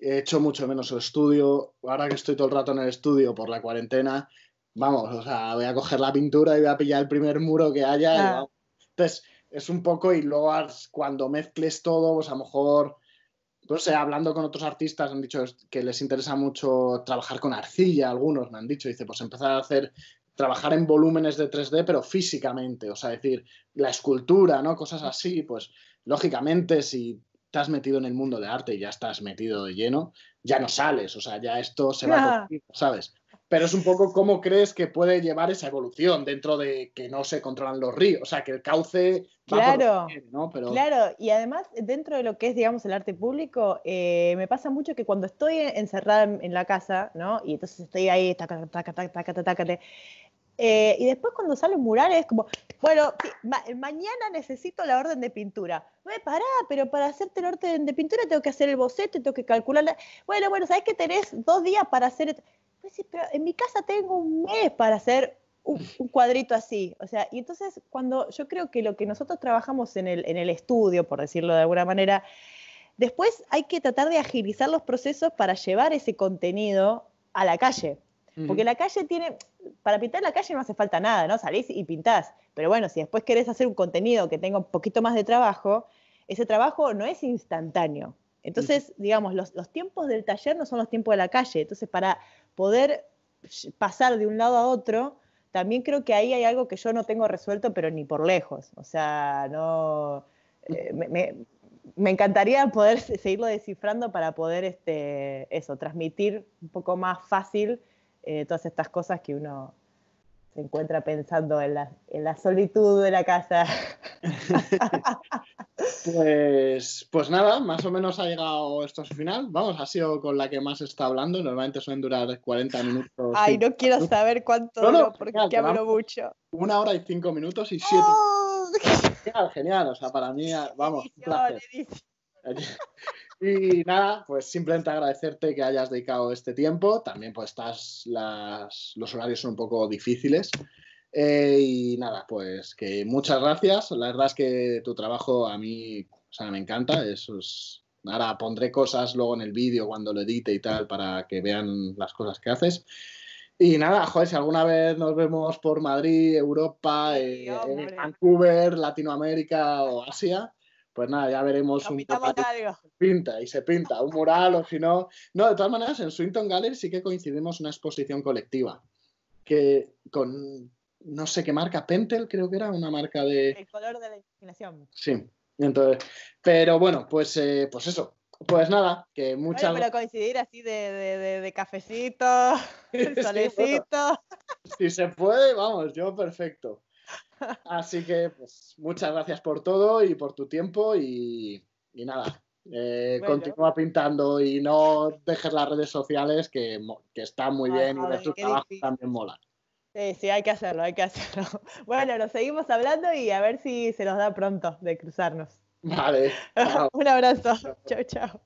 he hecho mucho menos el estudio, ahora que estoy todo el rato en el estudio por la cuarentena, vamos, o sea, voy a coger la pintura y voy a pillar el primer muro que haya. Ah. Entonces, es un poco, y luego cuando mezcles todo, pues a lo mejor, no sé, hablando con otros artistas, han dicho que les interesa mucho trabajar con arcilla, algunos me han dicho, dice, pues empezar a hacer trabajar en volúmenes de 3D, pero físicamente, o sea, decir, la escultura, ¿no? Cosas así, pues lógicamente si te has metido en el mundo de arte y ya estás metido de lleno, ya no sales, o sea, ya esto se va, a ¿sabes? pero es un poco cómo crees que puede llevar esa evolución dentro de que no se controlan los ríos, o sea, que el cauce... Va claro, ¿no? Pero... claro, y además dentro de lo que es, digamos, el arte público, eh, me pasa mucho que cuando estoy encerrada en, la casa, ¿no? Y entonces estoy ahí, taca, taca, taca, taca, eh, y después cuando salen murales, como, bueno, mañana necesito la orden de pintura. No me eh, pará, pero para hacerte la orden de pintura tengo que hacer el boceto, tengo que calcularla. Bueno, bueno, ¿sabes que tenés dos días para hacer... Pues pero en mi casa tengo un mes para hacer un, cuadrito así. O sea, y entonces cuando yo creo que lo que nosotros trabajamos en el, en el estudio, por decirlo de alguna manera, después hay que tratar de agilizar los procesos para llevar ese contenido a la calle. Porque la calle tiene, para pintar la calle no hace falta nada, ¿no? Salís y pintás. Pero bueno, si después querés hacer un contenido que tenga un poquito más de trabajo, ese trabajo no es instantáneo. Entonces, digamos, los, los tiempos del taller no son los tiempos de la calle. Entonces, para poder pasar de un lado a otro, también creo que ahí hay algo que yo no tengo resuelto, pero ni por lejos. O sea, no. Eh, me, encantaría poder seguirlo descifrando para poder este, eso, transmitir un poco más fácil eh, todas estas cosas que uno, se encuentra pensando en la, en la solitud de la casa. pues, pues nada, más o menos ha llegado esto a su final. Vamos, ha sido con la que más está hablando. Normalmente suelen durar 40 minutos. Ay, no quiero saber cuánto porque hablo mucho. Una hora y cinco minutos y siete. ¡Oh! Genial, genial. O sea, para mí, vamos, y nada, pues simplemente agradecerte que hayas dedicado este tiempo. También pues estás, los horarios son un poco difíciles. Eh, y nada, pues que muchas gracias. La verdad es que tu trabajo a mí, o sea, me encanta. Eso es... Ahora pondré cosas luego en el vídeo cuando lo edite y tal para que vean las cosas que haces. Y nada, joder, si alguna vez nos vemos por Madrid, Europa, eh, Vancouver, Latinoamérica o Asia, pues nada, ya veremos un poco pinta y se pinta un mural o si no. No, de todas maneras, en Swinton Gallery sí que coincidimos una exposición colectiva que con no sé qué marca, Pentel creo que era, una marca de... El color de la imaginación. Sí, entonces, pero bueno, pues, eh, pues eso, pues nada, que muchas bueno, Pero coincidir así de, de, de, cafecito, solecito. Si se puede, vamos, yo perfecto. Así que, pues, muchas gracias por todo y por tu tiempo y, nada. Eh, continúa pintando y no dejes las redes sociales que, están muy ah, bien y ver tu trabajo también mola. Sí, sí, hay que hacerlo, hay que hacerlo. Bueno, nos seguimos hablando y a ver si se nos da pronto de cruzarnos. Vale. Un abrazo. chao. chao.